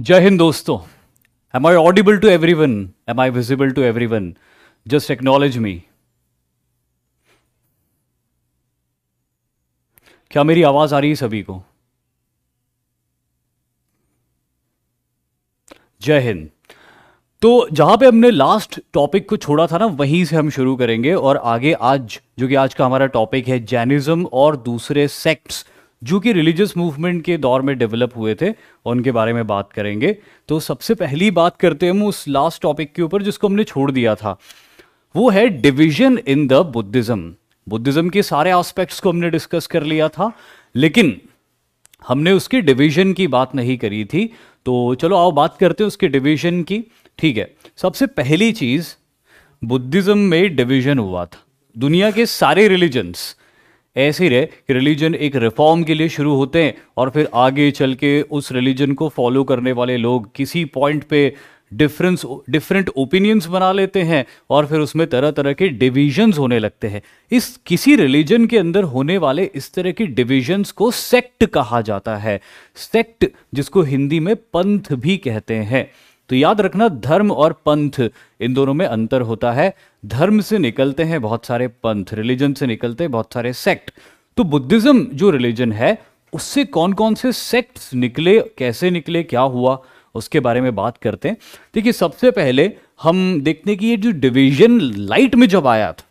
जय हिंद दोस्तों am I audible to everyone am I visible to everyone just acknowledge me क्या मेरी आवाज आ रही है सभी को जय हिंद तो जहां पे हमने लास्ट टॉपिक को छोड़ा था ना वहीं से हम शुरू करेंगे और आगे आज जो कि आज का हमारा टॉपिक है जैनिज्म और दूसरे सेक्ट्स जो कि रिलीजियस मूवमेंट के दौर में डेवलप हुए थे उनके बारे में बात करेंगे तो सबसे पहली बात करते हैं हम उस लास्ट टॉपिक के ऊपर जिसको हमने छोड़ दिया था वो है division in the Buddhism Buddhism के सारे आस्पेक्ट्स को हमने डिस्कस कर लिया था लेकिन हमने उसके डिवीजन की बात नहीं करी थी तो चलो आओ बात करते हैं उसके डिवीजन की ठीक है सबसे पहली चीज़ बुद्धिज़्म में डिवीजन हुआ था दुनिया के सारे रिलीजन्स ऐसे ही रहे कि रिलीजन एक रिफॉर्म के लिए शुरू होते हैं और फिर आगे चल के उस रिलीजन को फॉलो करने वाले लोग किसी पॉइंट पे डिफरेंस डिफरेंट ओपिनियंस बना लेते हैं और फिर उसमें तरह तरह के डिविजन्स होने लगते हैं इस किसी रिलीजन के अंदर होने वाले इस तरह के डिविजन्स को सेक्ट कहा जाता है सेक्ट जिसको हिंदी में पंथ भी कहते हैं तो याद रखना धर्म और पंथ इन दोनों में अंतर होता है धर्म से निकलते हैं बहुत सारे पंथ रिलीजन से निकलते हैं बहुत सारे सेक्ट तो बुद्धिज्म जो रिलीजन है उससे कौन कौन से सेक्ट्स निकले कैसे निकले क्या हुआ उसके बारे में बात करते हैं देखिए सबसे पहले हम देखते हैं कि ये जो डिवीजन लाइट में जब आया था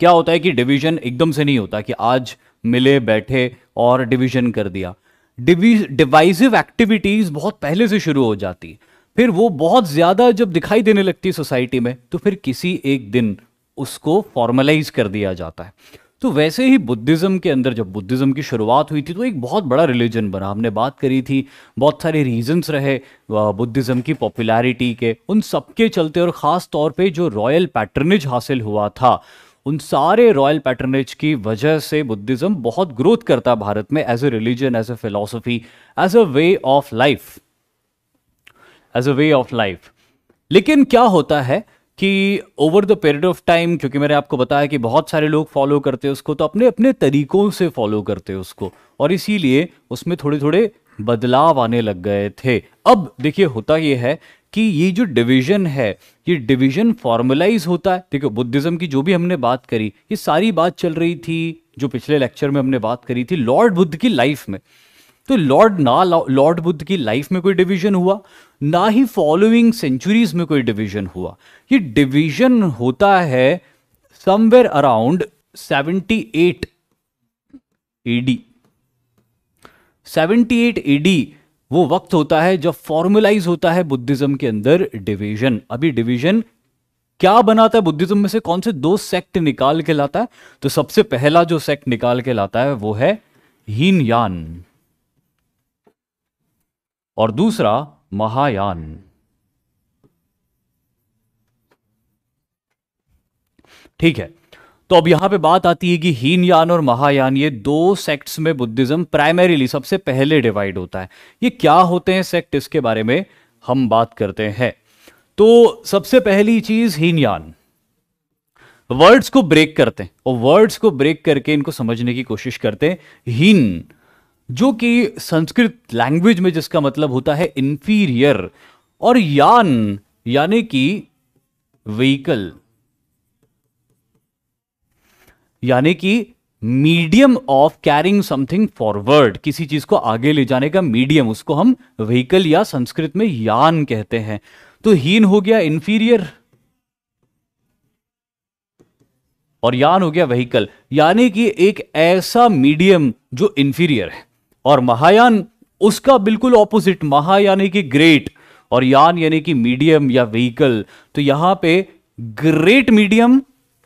क्या होता है कि डिवीजन एकदम से नहीं होता कि आज मिले बैठे और डिवीजन कर दिया डिवाइसिव एक्टिविटीज बहुत पहले से शुरू हो जाती है फिर वो बहुत ज़्यादा जब दिखाई देने लगती है सोसाइटी में तो फिर किसी एक दिन उसको फॉर्मलाइज कर दिया जाता है तो वैसे ही बुद्धिज़्म के अंदर जब बुद्धिज़्म की शुरुआत हुई थी तो एक बहुत बड़ा रिलीजन बना हमने बात करी थी बहुत सारे रीजंस रहे बुद्धिज़्म की पॉपुलैरिटी के उन सब के चलते और ख़ास तौर पे जो रॉयल पैटर्नेज हासिल हुआ था उन सारे रॉयल पैटर्नेज की वजह से बुद्धिज़्म बहुत ग्रोथ करता भारत में as a religion as a philosophy as a way of life as a way of life लेकिन क्या होता है कि over the period of time क्योंकि मैंने आपको बताया कि बहुत सारे लोग फॉलो करते हैं उसको तो अपने अपने तरीकों से फॉलो करते हैं उसको और इसीलिए उसमें थोड़े थोड़े बदलाव आने लग गए थे अब देखिए होता यह है कि ये जो डिवीजन है ये डिवीजन फॉर्मलाइज होता है देखो बुद्धिज्म की जो भी हमने बात करी ये सारी बात चल रही थी जो पिछले लेक्चर में हमने बात करी थी लॉर्ड बुद्ध की लाइफ में तो लॉर्ड ना लॉर्ड बुद्ध की लाइफ में कोई डिवीजन हुआ ना ही फॉलोइंग सेंचुरीज में कोई डिवीजन हुआ ये डिवीजन होता है somewhere around 78 eight AD 78 AD वो वक्त होता है जब फॉर्मुलाइज होता है बुद्धिज्म के अंदर डिवीजन अभी डिवीजन क्या बनाता है बुद्धिज्म में से कौन से दो सेक्ट निकाल के लाता है तो सबसे पहला जो सेक्ट निकाल के लाता है वो है हीन यान और दूसरा महायान ठीक है तो अब यहां पे बात आती है कि हीनयान और महायान ये दो सेक्ट्स में बुद्धिज्म प्राइमरीली सबसे पहले डिवाइड होता है ये क्या होते हैं सेक्ट इसके बारे में हम बात करते हैं तो सबसे पहली चीज हीनयान वर्ड्स को ब्रेक करते हैं और वर्ड्स को ब्रेक करके इनको समझने की कोशिश करते हैं हीन जो कि संस्कृत लैंग्वेज में जिसका मतलब होता है इंफीरियर और यान यानी कि व्हीकल यानी कि medium of carrying something forward किसी चीज को आगे ले जाने का मीडियम उसको हम व्हीकल या संस्कृत में यान कहते हैं तो हीन हो गया इंफीरियर और यान हो गया व्हीकल यानी कि एक ऐसा मीडियम जो इंफीरियर है और महायान उसका बिल्कुल ऑपोजिट महा यानी कि ग्रेट और यान यानी कि मीडियम या व्हीकल तो यहां पे ग्रेट मीडियम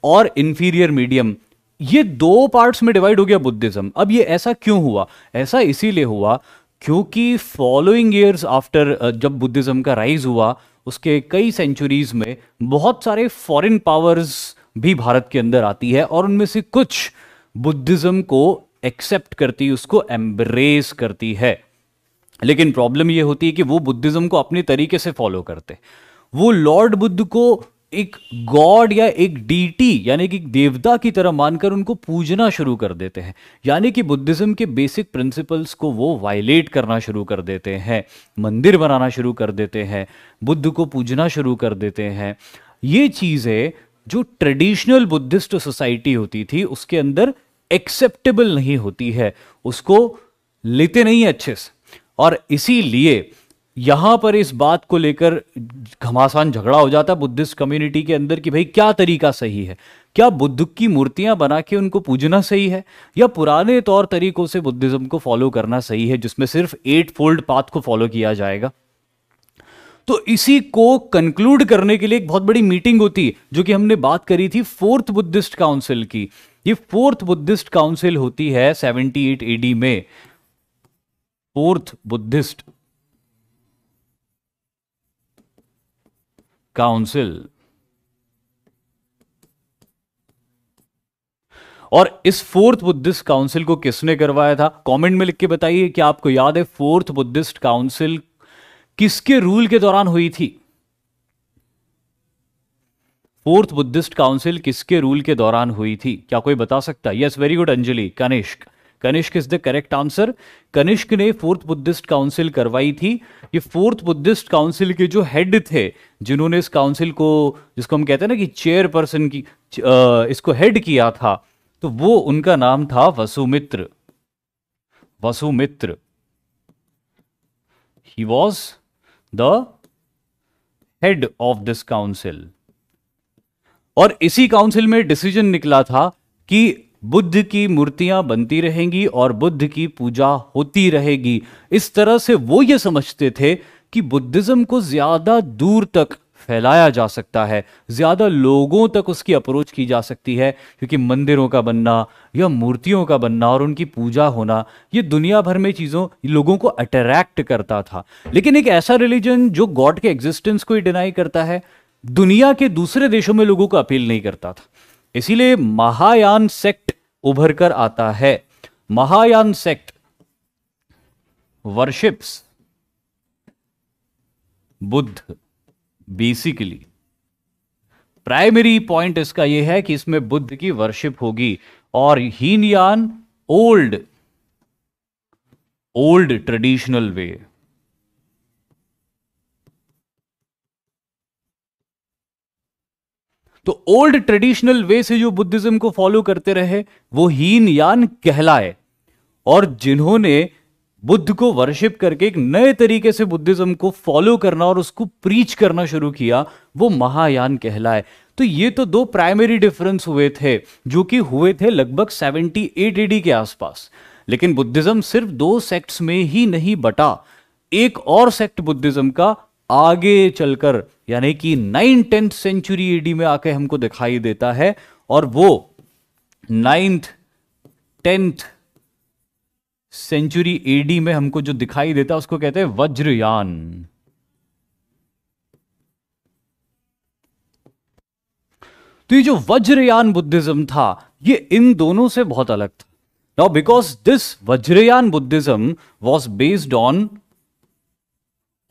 और इंफीरियर मीडियम ये दो पार्ट्स में डिवाइड हो गया बुद्धिज्म अब ये ऐसा क्यों हुआ ऐसा इसीलिए हुआ क्योंकि फॉलोइंग ईयर्स आफ्टर जब बुद्धिज्म का राइज हुआ उसके कई सेंचुरीज में बहुत सारे फॉरेन पावर्स भी भारत के अंदर आती है और उनमें से कुछ बुद्धिज्म को एक्सेप्ट करती उसको एम्ब्रेस करती है लेकिन प्रॉब्लम यह होती है कि वो बुद्धिज्म को अपने तरीके से फॉलो करते वो लॉर्ड बुद्ध को एक गॉड या एक डीटी यानी कि देवता की तरह मानकर उनको पूजना शुरू कर देते हैं यानी कि बुद्धिज्म के बेसिक प्रिंसिपल्स को वो वायलेट करना शुरू कर देते हैं मंदिर बनाना शुरू कर देते हैं बुद्ध को पूजना शुरू कर देते हैं ये चीज़ें जो ट्रेडिशनल बुद्धिस्ट सोसाइटी होती थी उसके अंदर एक्सेप्टेबल नहीं होती है उसको लेते नहीं अच्छे से और इसीलिए यहां पर इस बात को लेकर घमासान झगड़ा हो जाता है बुद्धिस्ट कम्युनिटी के अंदर कि भाई क्या तरीका सही है क्या बुद्ध की मूर्तियां बना के उनको पूजना सही है या पुराने तौर तरीकों से बुद्धिज्म को फॉलो करना सही है जिसमें सिर्फ एट फोल्ड पाथ को फॉलो किया जाएगा तो इसी को कंक्लूड करने के लिए एक बहुत बड़ी मीटिंग होती जो कि हमने बात करी थी फोर्थ बुद्धिस्ट काउंसिल की ये फोर्थ बुद्धिस्ट काउंसिल होती है 78 एडी में फोर्थ बुद्धिस्ट काउंसिल और इस फोर्थ बुद्धिस्ट काउंसिल को किसने करवाया था कमेंट में लिख के बताइए कि आपको याद है फोर्थ बुद्धिस्ट काउंसिल किसके रूल के दौरान हुई थी फोर्थ बुद्धिस्ट काउंसिल किसके रूल के दौरान हुई थी क्या कोई बता सकता है yes very good Anjali Kanishka Kanishka is the correct answer Kanishka ने फोर्थ बुद्धिस्ट काउंसिल करवाई थी ये फोर्थ बुद्धिस्ट काउंसिल के जो हेड थे जिन्होंने इस काउंसिल को जिसको हम कहते हैं ना कि चेयरपर्सन की इसको हेड किया था तो वो उनका नाम था Vasumitra Vasumitra he was the head of this council और इसी काउंसिल में डिसीजन निकला था कि बुद्ध की मूर्तियां बनती रहेंगी और बुद्ध की पूजा होती रहेगी इस तरह से वो ये समझते थे कि बुद्धिज्म को ज्यादा दूर तक फैलाया जा सकता है ज्यादा लोगों तक उसकी अप्रोच की जा सकती है क्योंकि मंदिरों का बनना या मूर्तियों का बनना और उनकी पूजा होना ये दुनिया भर में चीज़ों लोगों को अट्रैक्ट करता था लेकिन एक ऐसा रिलीजन जो गॉड के एग्जिस्टेंस को ही डिनाई करता है दुनिया के दूसरे देशों में लोगों को अपील नहीं करता था इसीलिए महायान सेक्ट उभर कर आता है Mahayana sect worships Buddha basically primary point इसका यह है कि इसमें बुद्ध की वर्शिप होगी और Hinayana old old traditional way तो ओल्ड ट्रेडिशनल वे से जो बुद्धिज्म को फॉलो करते रहे वो हीन यान कहलाए और जिन्होंने बुद्ध को वर्शिप करके एक नए तरीके से बुद्धिज्म को फॉलो करना और उसको प्रीच करना शुरू किया वो महायान कहलाए तो ये तो दो प्राइमरी डिफरेंस हुए थे जो कि हुए थे लगभग 78 एडी के आसपास लेकिन बुद्धिज्म सिर्फ दो सेक्ट्स में ही नहीं बटा एक और सेक्ट बुद्धिज्म का आगे चलकर यानी कि नाइन टेंथ सेंचुरी ईडी में आके हमको दिखाई देता है और वो नाइन्थ टेंथ सेंचुरी एडी में हमको जो दिखाई देता है उसको कहते हैं वज्रयान तो ये जो वज्रयान बुद्धिज्म था ये इन दोनों से बहुत अलग था now because this Vajrayana Buddhism was based on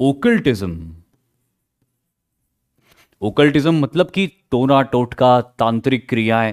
occultism occultism मतलब कि टोना टोटका तांत्रिक क्रियाएं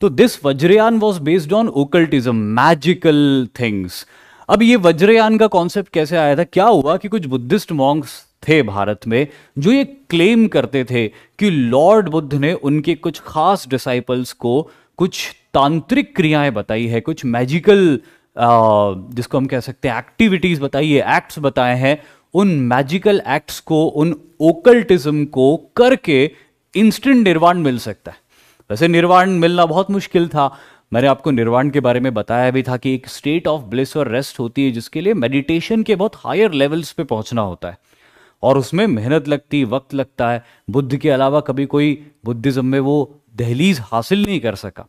तो this Vajrayana was based on occultism magical things अब ये वज्रयान का कॉन्सेप्ट कैसे आया था क्या हुआ कि कुछ बुद्धिस्ट मॉन्ग्स थे भारत में जो ये क्लेम करते थे कि लॉर्ड बुद्ध ने उनके कुछ खास डिसाइपल्स को कुछ तांत्रिक क्रियाएं बताई है कुछ मैजिकल जिसको हम कह सकते हैं एक्टिविटीज बताई है एक्ट्स बताए हैं उन मैजिकल एक्ट्स को उन ओकल्टिज्म को करके इंस्टेंट निर्वाण मिल सकता है वैसे निर्वाण मिलना बहुत मुश्किल था मैंने आपको निर्वाण के बारे में बताया भी था कि एक स्टेट ऑफ ब्लिस और रेस्ट होती है जिसके लिए मेडिटेशन के बहुत हायर लेवल्स पे पहुंचना होता है और उसमें मेहनत लगती वक्त लगता है बुद्ध के अलावा कभी कोई बुद्धिज़्म में वो दहलीज हासिल नहीं कर सका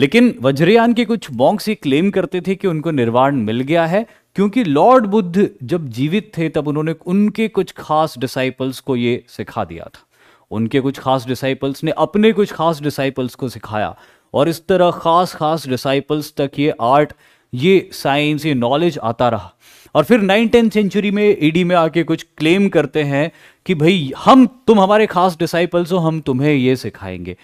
लेकिन वज्रयान के कुछ मॉन्क्स ये क्लेम करते थे कि उनको निर्वाण मिल गया है क्योंकि लॉर्ड बुद्ध जब जीवित थे तब उन्होंने उनके कुछ खास डिसाइपल्स को ये सिखा दिया था उनके कुछ खास डिसाइपल्स ने अपने कुछ खास डिसाइपल्स को सिखाया और इस तरह खास खास डिसाइपल्स तक ये आर्ट ये साइंस ये नॉलेज आता रहा और फिर नाइन टेंथ सेंचुरी में ईडी e में आके कुछ क्लेम करते हैं कि भाई हम तुम हमारे खास डिसाइपल्स हो हम तुम्हें ये सिखाएंगे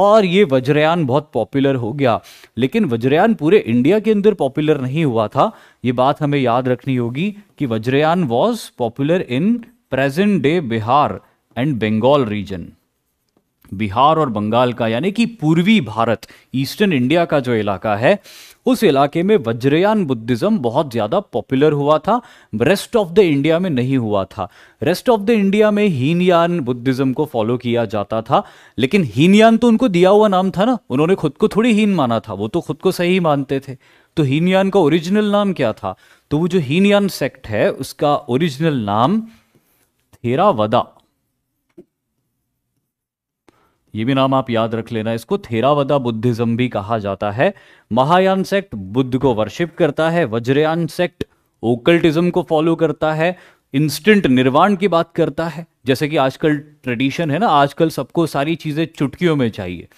और ये वज्रयान बहुत पॉपुलर हो गया लेकिन वज्रयान पूरे इंडिया के अंदर पॉपुलर नहीं हुआ था ये बात हमें याद रखनी होगी कि Vajrayana was popular in present day Bihar and Bengal region Bihar और बंगाल का यानी कि पूर्वी भारत ईस्टर्न इंडिया का जो इलाका है उस इलाके में वज्रयान बुद्धिज्म बहुत ज़्यादा पॉपुलर हुआ था रेस्ट ऑफ द इंडिया में नहीं हुआ था रेस्ट ऑफ द इंडिया में हीनयान बुद्धिज्म को फॉलो किया जाता था लेकिन हीनयान तो उनको दिया हुआ नाम था ना उन्होंने खुद को थोड़ी हीन माना था वो तो खुद को सही मानते थे तो हीनयान का ओरिजिनल नाम क्या था तो वो जो हीनयान सेक्ट है उसका ओरिजिनल नाम थेरावदा ये भी नाम आप याद रख लेना इसको थेरावदा बुद्धिज्म भी कहा जाता है महायान सेक्ट बुद्ध को वर्शिप करता है वज्रयान सेक्ट ओकल्टिज्म को फॉलो करता है इंस्टेंट निर्वाण की बात करता है जैसे कि आजकल ट्रेडिशन है ना आजकल सबको सारी चीज़ें चुटकियों में चाहिए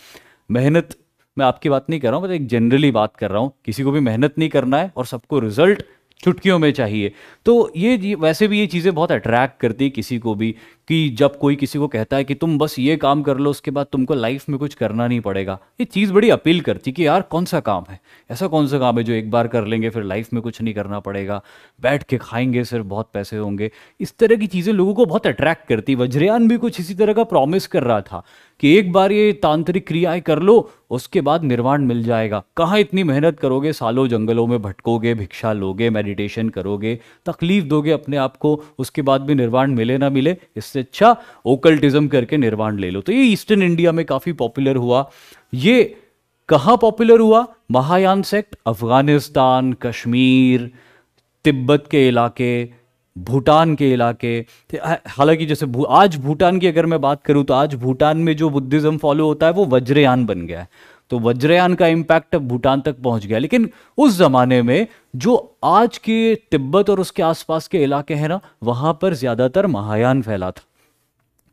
मेहनत मैं आपकी बात नहीं कर रहा हूं मैं एक जनरली बात कर रहा हूं किसी को भी मेहनत नहीं करना है और सबको रिजल्ट चुटकियों में चाहिए तो ये वैसे भी ये चीज़ें बहुत अट्रैक्ट करती है किसी को भी कि जब कोई किसी को कहता है कि तुम बस ये काम कर लो उसके बाद तुमको लाइफ में कुछ करना नहीं पड़ेगा ये चीज़ बड़ी अपील करती कि यार कौन सा काम है ऐसा कौन सा काम है जो एक बार कर लेंगे फिर लाइफ में कुछ नहीं करना पड़ेगा बैठ के खाएंगे सिर्फ बहुत पैसे होंगे इस तरह की चीज़ें लोगों को बहुत अट्रैक्ट करती वज्रयान भी कुछ इसी तरह का प्रॉमिस कर रहा था कि एक बार ये तांत्रिक क्रियाएं कर लो उसके बाद निर्वाण मिल जाएगा कहाँ इतनी मेहनत करोगे सालों जंगलों में भटकोगे भिक्षा लोगे मेडिटेशन करोगे तकलीफ दोगे अपने आप को उसके बाद भी निर्वाण मिले ना मिले इससे अच्छा ओकल्टिज्म करके निर्वाण ले लो तो ये ईस्टर्न इंडिया में काफ़ी पॉपुलर हुआ ये कहाँ पॉपुलर हुआ महायान सेक्ट अफगानिस्तान कश्मीर तिब्बत के इलाके भूटान के इलाके हालांकि जैसे भू, आज भूटान की अगर मैं बात करूं तो आज भूटान में जो बुद्धिज़्म फॉलो होता है वो वज्रयान बन गया है तो वज्रयान का इम्पैक्ट भूटान तक पहुंच गया लेकिन उस ज़माने में जो आज के तिब्बत और उसके आसपास के इलाके हैं ना वहां पर ज़्यादातर महायान फैला था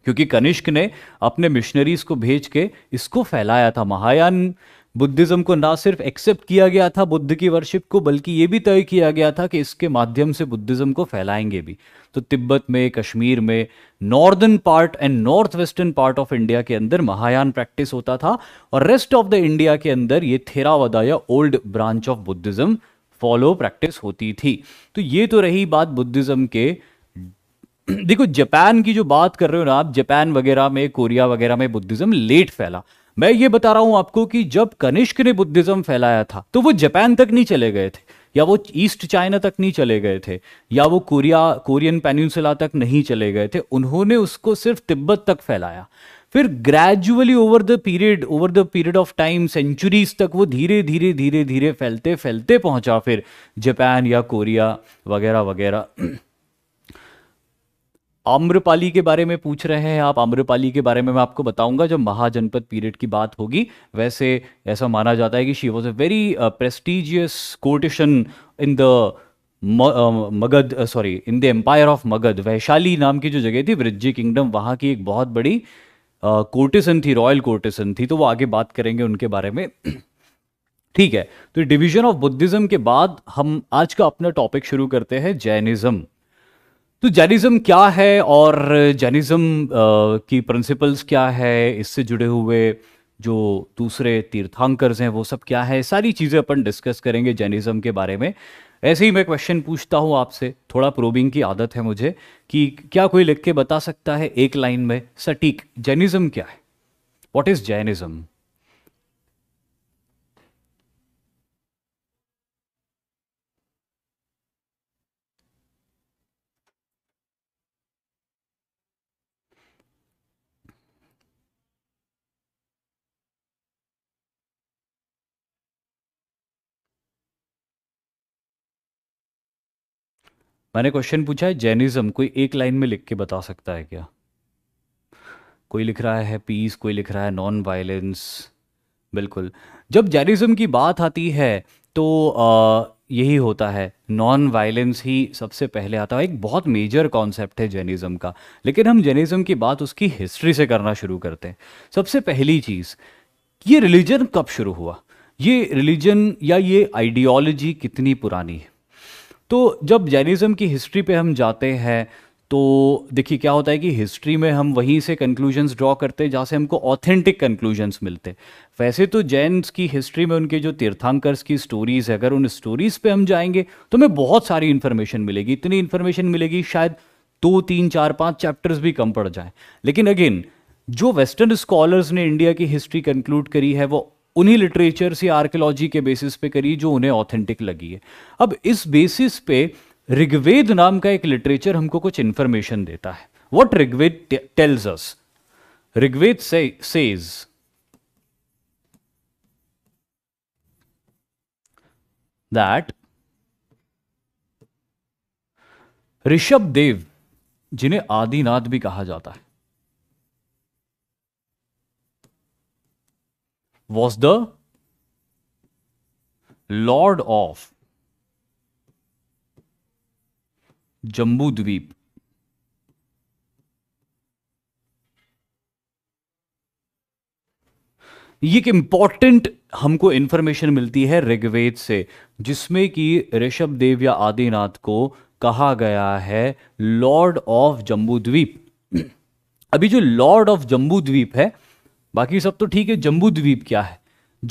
क्योंकि कनिष्क ने अपने मिशनरीज को भेज के इसको फैलाया था महायान बुद्धिज्म को ना सिर्फ एक्सेप्ट किया गया था बुद्ध की वर्शिप को बल्कि ये भी तय किया गया था कि इसके माध्यम से बुद्धिज्म को फैलाएंगे भी तो तिब्बत में कश्मीर में northern part and north western part of India के अंदर महायान प्रैक्टिस होता था और रेस्ट ऑफ द इंडिया के अंदर ये थेरावदा या old branch of Buddhism follow practice होती थी तो ये तो रही बात बुद्धिज्म के देखो जापान की जो बात कर रहे हो ना आप जापान वगैरह में कोरिया वगैरह में बुद्धिज्म लेट फैला मैं ये बता रहा हूं आपको कि जब कनिष्क ने बुद्धिज्म फैलाया था तो वो जापान तक नहीं चले गए थे या वो ईस्ट चाइना तक नहीं चले गए थे या वो कोरिया कोरियन पेन्यूसिला तक नहीं चले गए थे उन्होंने उसको सिर्फ तिब्बत तक फैलाया फिर gradually over the period over the period of time centuries तक वो धीरे धीरे धीरे धीरे फैलते फैलते पहुंचा फिर जापान या कोरिया वगैरह वगैरह आम्रपाली के बारे में पूछ रहे हैं आप आम्रपाली के बारे में मैं आपको बताऊंगा जब महाजनपद पीरियड की बात होगी वैसे ऐसा माना जाता है कि she was a very prestigious courtesan in the Magadha sorry in the empire of Magadha Vaishali नाम की जो जगह थी वृज्जी किंगडम वहां की एक बहुत बड़ी कोर्टिसन uh, थी रॉयल कोर्टिसन थी तो वो आगे बात करेंगे उनके बारे में ठीक है तो डिवीजन ऑफ बुद्धिज्म के बाद हम आज का अपना टॉपिक शुरू करते हैं जैनिज्म तो जैनिज़्म क्या है और जैनिज़्म की प्रिंसिपल्स क्या है इससे जुड़े हुए जो दूसरे तीर्थांकर्स हैं वो सब क्या है सारी चीज़ें अपन डिस्कस करेंगे जैनिज़्म के बारे में ऐसे ही मैं क्वेश्चन पूछता हूँ आपसे थोड़ा प्रोबिंग की आदत है मुझे कि क्या कोई लिख के बता सकता है एक लाइन में सटीक जैनिज़्म क्या है वॉट इज़ जैनिज़्म मैंने क्वेश्चन पूछा है जैनिज़्म कोई एक लाइन में लिख के बता सकता है क्या कोई लिख रहा है पीस कोई लिख रहा है नॉन वायलेंस बिल्कुल जब जैनिज़्म की बात आती है तो आ, यही होता है नॉन वायलेंस ही सबसे पहले आता है एक बहुत मेजर कॉन्सेप्ट है जैनिज़्म का लेकिन हम जैनिज़्म की बात उसकी हिस्ट्री से करना शुरू करते हैं सबसे पहली चीज़ ये रिलीजन कब शुरू हुआ ये रिलीजन या ये आइडियोलॉजी कितनी पुरानी है तो जब जैनिज़्म की हिस्ट्री पे हम जाते हैं तो देखिए क्या होता है कि हिस्ट्री में हम वहीं से कंक्लूजन्स ड्रॉ करते हैं जहाँ से हमको ऑथेंटिक कंक्लूजन्स मिलते वैसे तो जैन्स की हिस्ट्री में उनके जो तीर्थांकर्स की स्टोरीज़ है अगर उन स्टोरीज़ पे हम जाएंगे तो हमें बहुत सारी इन्फॉर्मेशन मिलेगी इतनी इन्फॉर्मेशन मिलेगी शायद दो तीन चार पाँच चैप्टर्स भी कम पड़ जाएँ लेकिन अगेन जो वेस्टर्न स्कॉलर्स ने इंडिया की हिस्ट्री कंक्लूड करी है वो उन्हीं लिटरेचर से आर्कियोलॉजी के बेसिस पे करी जो उन्हें ऑथेंटिक लगी है अब इस बेसिस पे ऋग्वेद नाम का एक लिटरेचर हमको कुछ इंफॉर्मेशन देता है what Rigveda tells us Rigveda से, सेज दैट ऋषभ देव जिन्हें आदिनाथ भी कहा जाता है was the lord of Jambu Dweep. ये एक इंपॉर्टेंट हमको इंफॉर्मेशन मिलती है ऋग्वेद से जिसमें कि ऋषभ देव या आदिनाथ को कहा गया है लॉर्ड ऑफ जम्बू द्वीप अभी जो लॉर्ड ऑफ जम्बू द्वीप है बाकी सब तो ठीक है जम्बू द्वीप क्या है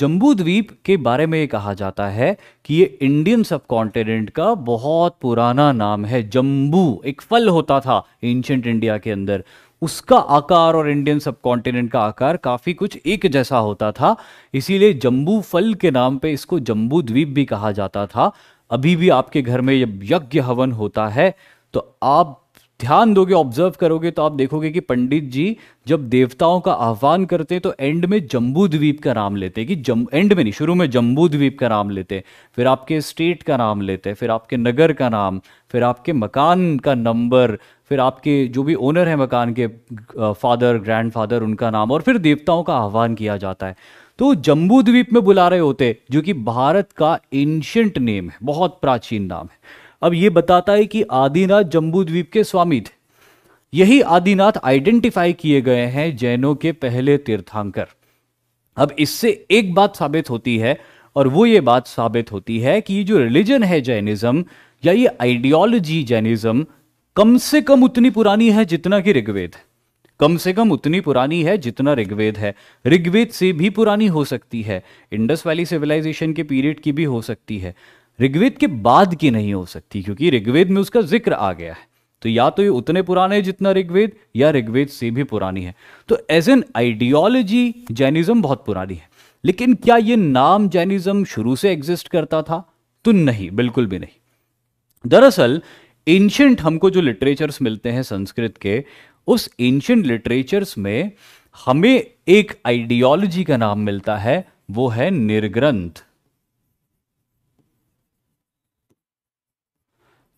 जम्बू द्वीप के बारे में ये कहा जाता है कि ये इंडियन सब कॉन्टिनेंट का बहुत पुराना नाम है जम्बू एक फल होता था एंशंट इंडिया के अंदर उसका आकार और इंडियन सब कॉन्टिनेंट का आकार काफ़ी कुछ एक जैसा होता था इसीलिए जम्बू फल के नाम पे इसको जम्बू द्वीप भी कहा जाता था अभी भी आपके घर में यज्ञ हवन होता है तो आप ध्यान दोगे ऑब्जर्व करोगे तो आप देखोगे कि पंडित जी जब देवताओं का आह्वान करते हैं तो एंड में जम्बू द्वीप का नाम लेते हैं कि जम एंड में नहीं शुरू में जम्बू द्वीप का नाम लेते हैं फिर आपके स्टेट का नाम लेते हैं फिर आपके नगर का नाम फिर आपके मकान का नंबर फिर आपके जो भी ओनर है मकान के फादर ग्रैंडफादर उनका नाम और फिर देवताओं का आह्वान किया जाता है तो जम्बू द्वीप में बुला रहे होते जो कि भारत का एंशंट नेम है बहुत प्राचीन नाम है अब ये बताता है कि आदिनाथ जम्बू द्वीप के स्वामी थे यही आदिनाथ आइडेंटिफाई किए गए हैं जैनों के पहले तीर्थांकर अब इससे एक बात साबित होती है और वो ये बात साबित होती है कि ये जो रिलीजन है जैनिज्म या ये आइडियोलॉजी जैनिज्म कम से कम उतनी पुरानी है जितना कि ऋग्वेद कम से कम उतनी पुरानी है जितना ऋग्वेद है ऋग्वेद से भी पुरानी हो सकती है इंडस वैली सिविलाइजेशन के पीरियड की भी हो सकती है ऋग्वेद के बाद की नहीं हो सकती क्योंकि ऋग्वेद में उसका जिक्र आ गया है तो या तो ये उतने पुराने है जितना ऋग्वेद या ऋग्वेद से भी पुरानी है तो एज एन आइडियोलॉजी जैनिज्म बहुत पुरानी है लेकिन क्या ये नाम जैनिज्म शुरू से एग्जिस्ट करता था तो नहीं बिल्कुल भी नहीं दरअसल एंशंट हमको जो लिटरेचर्स मिलते हैं संस्कृत के उस एंशंट लिटरेचर्स में हमें एक आइडियोलॉजी का नाम मिलता है वो है निर्ग्रंथ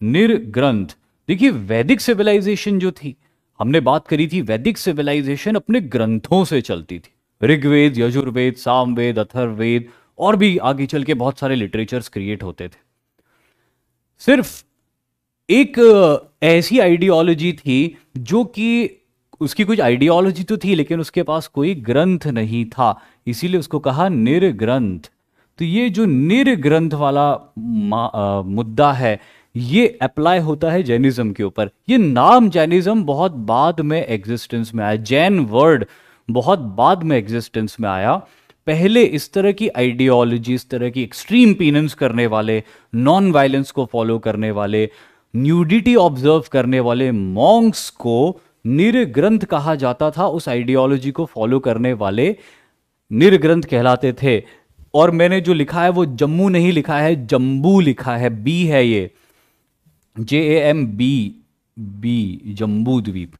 निर्ग्रंथ देखिए वैदिक सिविलाइजेशन जो थी हमने बात करी थी वैदिक सिविलाइजेशन अपने ग्रंथों से चलती थी ऋग्वेद यजुर्वेद सामवेद अथर्वेद और भी आगे चल के बहुत सारे लिटरेचर्स क्रिएट होते थे सिर्फ एक ऐसी आइडियोलॉजी थी जो कि उसकी कुछ आइडियोलॉजी तो थी लेकिन उसके पास कोई ग्रंथ नहीं था इसीलिए उसको कहा निर्ग्रंथ तो ये जो निर्ग्रंथ वाला मुद्दा है ये अप्लाई होता है जैनिज्म के ऊपर ये नाम जैनिज्म बहुत बाद में एग्जिस्टेंस में आया जैन वर्ड बहुत बाद में एग्जिस्टेंस में आया पहले इस तरह की आइडियोलॉजी इस तरह की एक्सट्रीम पीनेंस करने वाले नॉन वायलेंस को फॉलो करने वाले न्यूडिटी ऑब्जर्व करने वाले मॉन्ग्स को निर्ग्रंथ कहा जाता था उस आइडियोलॉजी को फॉलो करने वाले निर्ग्रंथ कहलाते थे और मैंने जो लिखा है वो जम्मू नहीं लिखा है जम्बू लिखा है बी है ये J A M B B Jambudvipa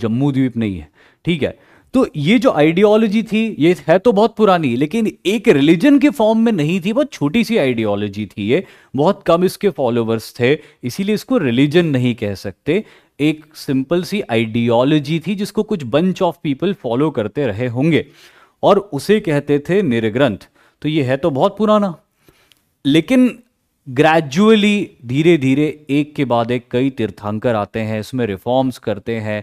Jammu द्वीप नहीं है ठीक है तो ये जो आइडियोलॉजी थी ये है तो बहुत पुरानी लेकिन एक रिलीजन के फॉर्म में नहीं थी बहुत छोटी सी आइडियोलॉजी थी ये बहुत कम इसके फॉलोवर्स थे इसीलिए इसको रिलीजन नहीं कह सकते एक सिंपल सी आइडियोलॉजी थी जिसको कुछ बंच ऑफ पीपल फॉलो करते रहे होंगे और उसे कहते थे निर्ग्रंथ तो ये है तो बहुत पुराना लेकिन ग्रेजुअली धीरे धीरे एक के बाद एक कई तीर्थंकर आते हैं इसमें रिफॉर्म्स करते हैं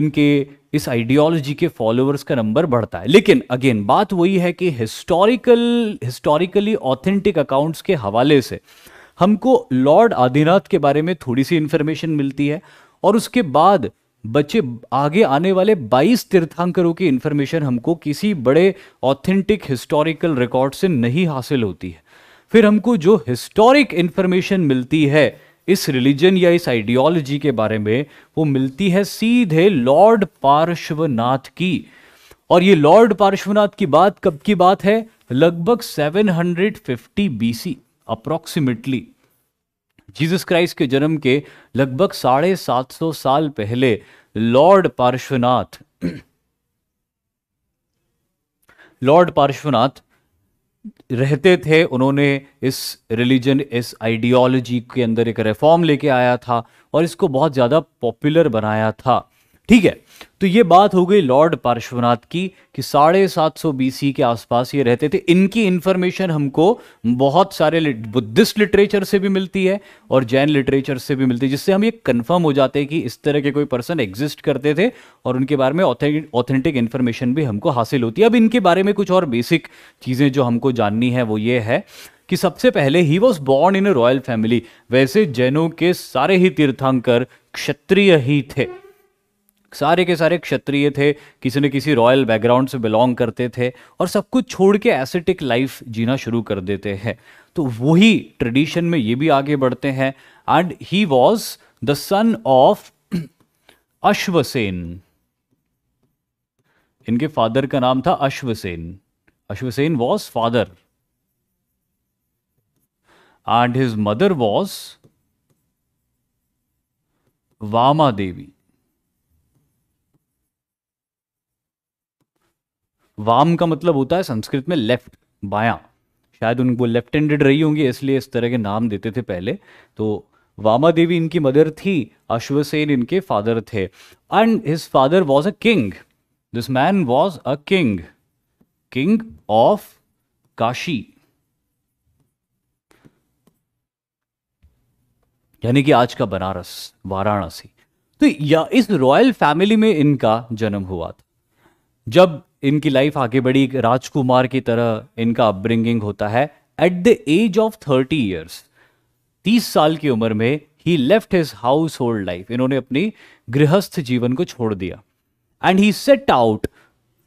इनके इस आइडियोलॉजी के फॉलोअर्स का नंबर बढ़ता है लेकिन अगेन बात वही है कि हिस्टोरिकल हिस्टोरिकली ऑथेंटिक अकाउंट्स के हवाले से हमको लॉर्ड आदिनाथ के बारे में थोड़ी सी इन्फॉर्मेशन मिलती है और उसके बाद बच्चे आगे आने वाले 22 तीर्थांकरों की इन्फॉर्मेशन हमको किसी बड़े ऑथेंटिक हिस्टोरिकल रिकॉर्ड से नहीं हासिल होती है फिर हमको जो हिस्टोरिक इंफॉर्मेशन मिलती है इस रिलीजन या इस आइडियोलॉजी के बारे में वो मिलती है सीधे लॉर्ड पार्श्वनाथ की और ये लॉर्ड पार्श्वनाथ की बात कब की बात है लगभग 750 बीसी अप्रोक्सीमेटली जीसस क्राइस्ट के जन्म के लगभग साढ़े सात सौ साल पहले लॉर्ड पार्श्वनाथ लॉर्ड पार्श्वनाथ रहते थे उन्होंने इस रिलीजन इस आइडियोलॉजी के अंदर एक रिफॉर्म लेके आया था और इसको बहुत ज़्यादा पॉपुलर बनाया था ठीक है तो ये बात हो गई लॉर्ड पार्श्वनाथ की कि साढ़े सात सौ बीसी के आसपास ये रहते थे इनकी इन्फॉर्मेशन हमको बहुत सारे बुद्धिस्ट लिटरेचर से भी मिलती है और जैन लिटरेचर से भी मिलती है जिससे हम ये कंफर्म हो जाते हैं कि इस तरह के कोई पर्सन एग्जिस्ट करते थे और उनके बारे में ऑथेंटिक इन्फॉर्मेशन भी हमको हासिल होती है अब इनके बारे में कुछ और बेसिक चीज़ें जो हमको जाननी है वो ये है कि सबसे पहले he was born in a royal family वैसे जैनों के सारे ही तीर्थांकर क्षत्रिय ही थे सारे के सारे क्षत्रिय थे किसी न किसी रॉयल बैकग्राउंड से बिलोंग करते थे और सब कुछ छोड़ के एसेटिक लाइफ जीना शुरू कर देते हैं तो वही ट्रेडिशन में ये भी आगे बढ़ते हैं and he was the son of Ashvasena इनके फादर का नाम था Ashvasena Ashvasena was father and his mother was Vama Devi वाम का मतलब होता है संस्कृत में लेफ्ट बाया शायद उनको लेफ्ट हैंडेड रही होंगी इसलिए इस तरह के नाम देते थे पहले तो वामा देवी इनकी मदर थी अश्वसेन इनके फादर थे and his father was a king this man was a king king of Kashi यानी कि आज का बनारस वाराणसी तो या इस रॉयल फैमिली में इनका जन्म हुआ था जब इनकी लाइफ आगे बढ़ी राजकुमार की तरह इनका अपब्रिंगिंग होता है at the age of thirty years तीस साल की उम्र में ही left his household life इन्होंने अपनी गृहस्थ जीवन को छोड़ दिया and he set out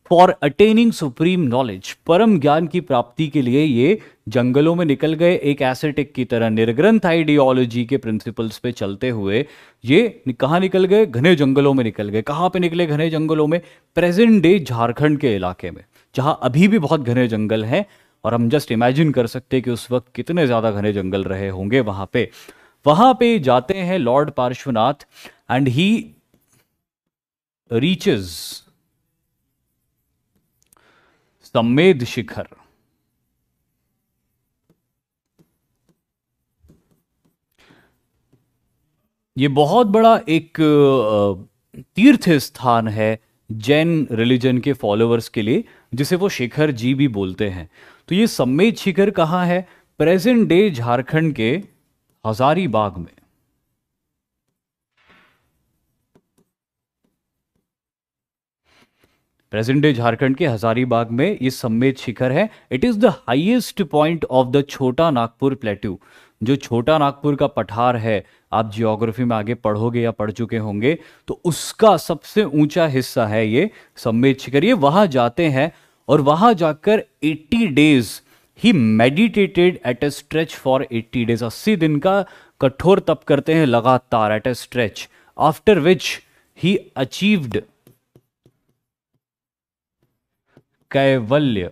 for attaining supreme knowledge परम ज्ञान की प्राप्ति के लिए ये जंगलों में निकल गए एक एसेटिक की तरह निर्ग्रंथ आइडियोलॉजी के प्रिंसिपल्स पे चलते हुए ये कहाँ निकल गए घने जंगलों में निकल गए कहाँ पे निकले घने जंगलों में प्रेजेंट डे झारखंड के इलाके में जहाँ अभी भी बहुत घने जंगल हैं और हम जस्ट इमेजिन कर सकते कि उस वक्त कितने ज़्यादा घने जंगल रहे होंगे वहाँ पे वहाँ पे जाते हैं lord Parshvanath and he reaches Sammed Shikhar ये बहुत बड़ा एक तीर्थ स्थान है जैन रिलीजन के फॉलोअर्स के लिए जिसे वो शिखर जी भी बोलते हैं तो ये सम्मेद शिखर कहाँ है प्रेजेंट डे झारखंड के हजारीबाग में प्रेजेंट डे झारखंड के हजारीबाग में ये सम्मेद शिखर है it is the highest point of the Chota Nagpur plateau जो छोटा नागपुर का पठार है आप जियोग्राफी में आगे पढ़ोगे या पढ़ चुके होंगे तो उसका सबसे ऊंचा हिस्सा है ये सम्मेद शिखर ये वहां जाते हैं और वहां जाकर 80 days he meditated at a stretch for 80 days अस्सी दिन का कठोर तप करते हैं लगातार at a stretch after which he achieved Kaivalya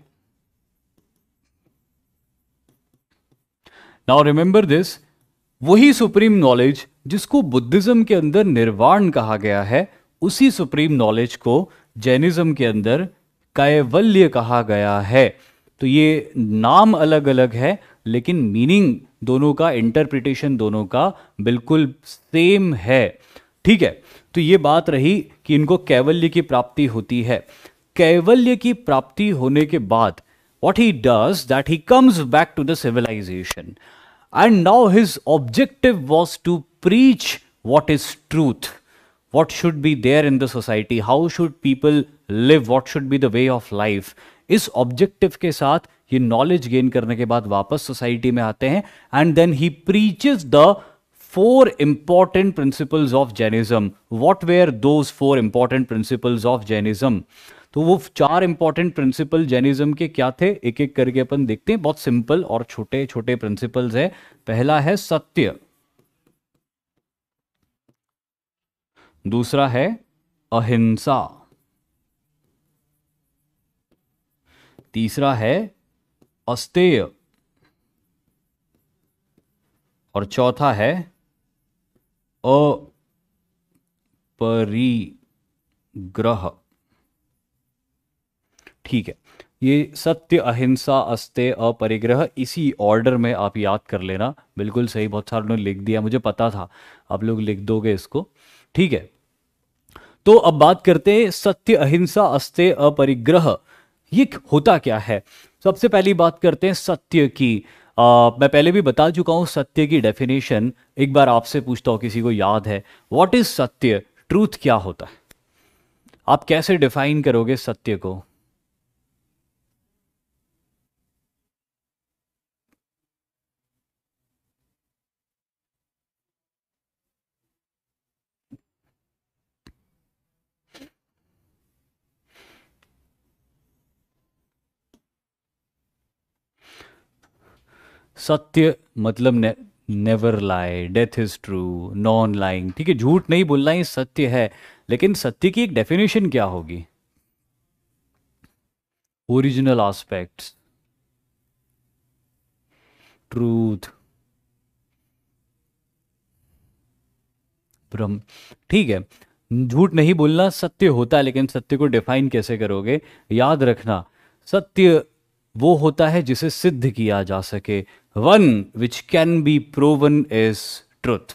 now remember this वही सुप्रीम नॉलेज जिसको बुद्धिज्म के अंदर निर्वाण कहा गया है उसी सुप्रीम नॉलेज को जैनिज्म के अंदर कैवल्य कहा गया है तो ये नाम अलग अलग है लेकिन मीनिंग दोनों का इंटरप्रिटेशन दोनों का बिल्कुल सेम है ठीक है तो ये बात रही कि इनको कैवल्य की प्राप्ति होती है कैवल्य की प्राप्ति होने के बाद what he does that he comes back to the civilization and now his objective was to preach what is truth what should be there in the society how should people live what should be the way of life इस objective के साथ ये knowledge gain करने के बाद वापस society में आते हैं and then he preaches the four important principles of Jainism what were those four important principles of Jainism तो वो चार इंपॉर्टेंट प्रिंसिपल जैनिज्म के क्या थे एक एक करके अपन देखते हैं बहुत सिंपल और छोटे छोटे प्रिंसिपल्स है पहला है सत्य दूसरा है अहिंसा तीसरा है अस्तेय और चौथा है अपरिग्रह ठीक है ये सत्य अहिंसा अस्ते अपरिग्रह इसी ऑर्डर में आप याद कर लेना बिल्कुल सही बहुत सारे ने लिख दिया मुझे पता था आप लोग लिख दोगे इसको ठीक है तो अब बात करते हैं सत्य अहिंसा अस्ते अपरिग्रह ये होता क्या है सबसे पहली बात करते हैं सत्य की आ, मैं पहले भी बता चुका हूं सत्य की डेफिनेशन एक बार आपसे पूछता हूं किसी को याद है व्हाट इज सत्य ट्रूथ क्या होता है आप कैसे डिफाइन करोगे सत्य को सत्य मतलब ने, never lie death is true non lying ठीक है झूठ नहीं बोलना ही सत्य है लेकिन सत्य की एक डेफिनेशन क्या होगी ओरिजिनल आस्पेक्ट्स ट्रूथ ब्रह्म ठीक है झूठ नहीं बोलना सत्य होता है लेकिन सत्य को डिफाइन कैसे करोगे याद रखना सत्य वो होता है जिसे सिद्ध किया जा सके one which can be proven is truth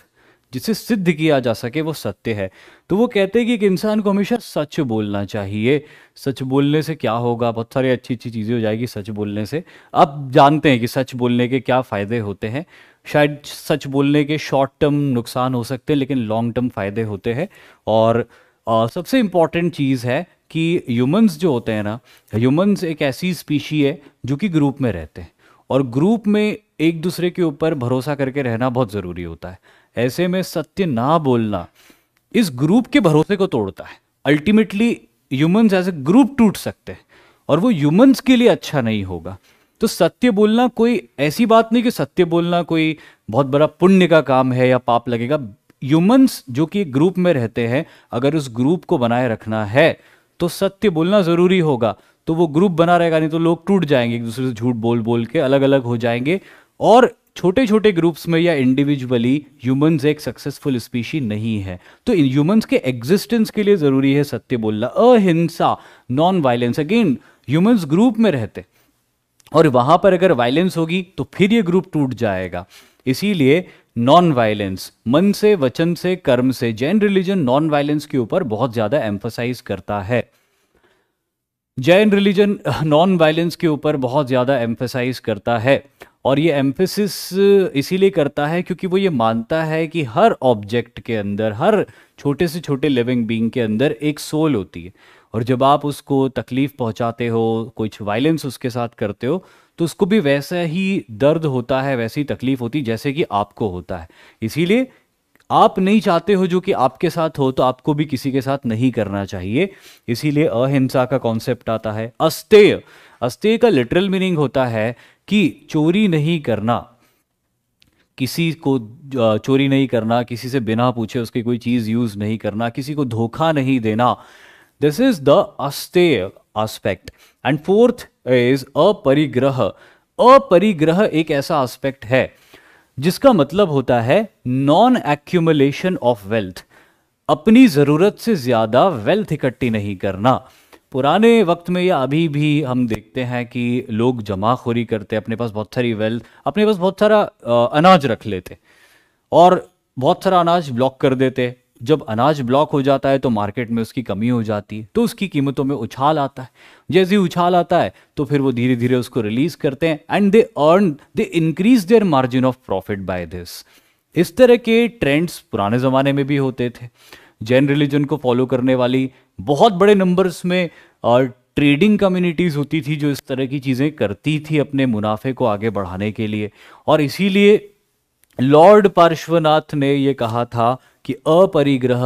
जिसे सिद्ध किया जा सके वो सत्य है तो वो कहते हैं कि एक इंसान को हमेशा सच बोलना चाहिए सच बोलने से क्या होगा बहुत सारी अच्छी अच्छी चीज़ें हो जाएगी सच बोलने से अब जानते हैं कि सच बोलने के क्या फ़ायदे होते हैं शायद सच बोलने के शॉर्ट टर्म नुकसान हो सकते हैं लेकिन लॉन्ग टर्म फ़ायदे होते हैं और आ, सबसे इम्पॉर्टेंट चीज़ है कि ह्यूमंस जो होते हैं ना ह्यूमंस एक ऐसी स्पीशी है जो कि ग्रुप में रहते हैं और ग्रुप में एक दूसरे के ऊपर भरोसा करके रहना बहुत ज़रूरी होता है ऐसे में सत्य ना बोलना इस ग्रुप के भरोसे को तोड़ता है ultimately humans as a group टूट सकते हैं और वो ह्यूमंस के लिए अच्छा नहीं होगा तो सत्य बोलना कोई ऐसी बात नहीं कि सत्य बोलना कोई बहुत बड़ा पुण्य का काम है या पाप लगेगा ह्यूमंस जो कि ग्रुप में रहते हैं अगर उस ग्रुप को बनाए रखना है तो सत्य बोलना ज़रूरी होगा तो वो ग्रुप बना रहेगा नहीं तो लोग टूट जाएंगे एक दूसरे से झूठ बोल बोल के अलग अलग हो जाएंगे और छोटे छोटे ग्रुप्स में या इंडिविजुअली ह्यूमंस एक सक्सेसफुल स्पीशी नहीं है तो इन ह्यूमंस के एग्जिस्टेंस के लिए ज़रूरी है सत्य बोलना ahimsa non violence again humans group में रहते और वहां पर अगर वायलेंस होगी तो फिर ये ग्रुप टूट जाएगा इसीलिए नॉन वायलेंस मन से वचन से कर्म से जैन रिलीजन नॉन वायलेंस के ऊपर बहुत ज़्यादा एम्फोसाइज करता है जैन रिलीजन नॉन वायलेंस के ऊपर बहुत ज़्यादा एम्फेसाइज करता है और ये एम्फेसिस इसीलिए करता है क्योंकि वो ये मानता है कि हर ऑब्जेक्ट के अंदर हर छोटे से छोटे लिविंग बींग के अंदर एक सोल होती है और जब आप उसको तकलीफ़ पहुंचाते हो कुछ वायलेंस उसके साथ करते हो तो उसको भी वैसा ही दर्द होता है वैसी तकलीफ़ होती जैसे कि आपको होता है इसीलिए आप नहीं चाहते हो जो कि आपके साथ हो तो आपको भी किसी के साथ नहीं करना चाहिए इसीलिए अहिंसा का कॉन्सेप्ट आता है अस्तेय अस्तेय का लिटरल मीनिंग होता है कि चोरी नहीं करना किसी को चोरी नहीं करना किसी से बिना पूछे उसकी कोई चीज़ यूज़ नहीं करना किसी को धोखा नहीं देना this is the asteya aspect and fourth is aparigraha aparigraha एक ऐसा आस्पेक्ट है जिसका मतलब होता है नॉन एक्यूमुलेशन ऑफ वेल्थ अपनी ज़रूरत से ज़्यादा वेल्थ इकट्ठी नहीं करना पुराने वक्त में या अभी भी हम देखते हैं कि लोग जमाखोरी करते अपने पास बहुत सारी वेल्थ अपने पास बहुत सारा अनाज रख लेते और बहुत सारा अनाज ब्लॉक कर देते जब अनाज ब्लॉक हो जाता है तो मार्केट में उसकी कमी हो जाती है तो उसकी कीमतों में उछाल आता है जैसे ही उछाल आता है तो फिर वो धीरे धीरे उसको रिलीज करते हैं and they earn they increase their margin of profit by this इस तरह के ट्रेंड्स पुराने ज़माने में भी होते थे जैन रिलीजन को फॉलो करने वाली बहुत बड़े नंबर्स में और ट्रेडिंग कम्युनिटीज़ होती थी जो इस तरह की चीज़ें करती थी अपने मुनाफे को आगे बढ़ाने के लिए और इसीलिए लॉर्ड पार्श्वनाथ ने ये कहा था कि अपरिग्रह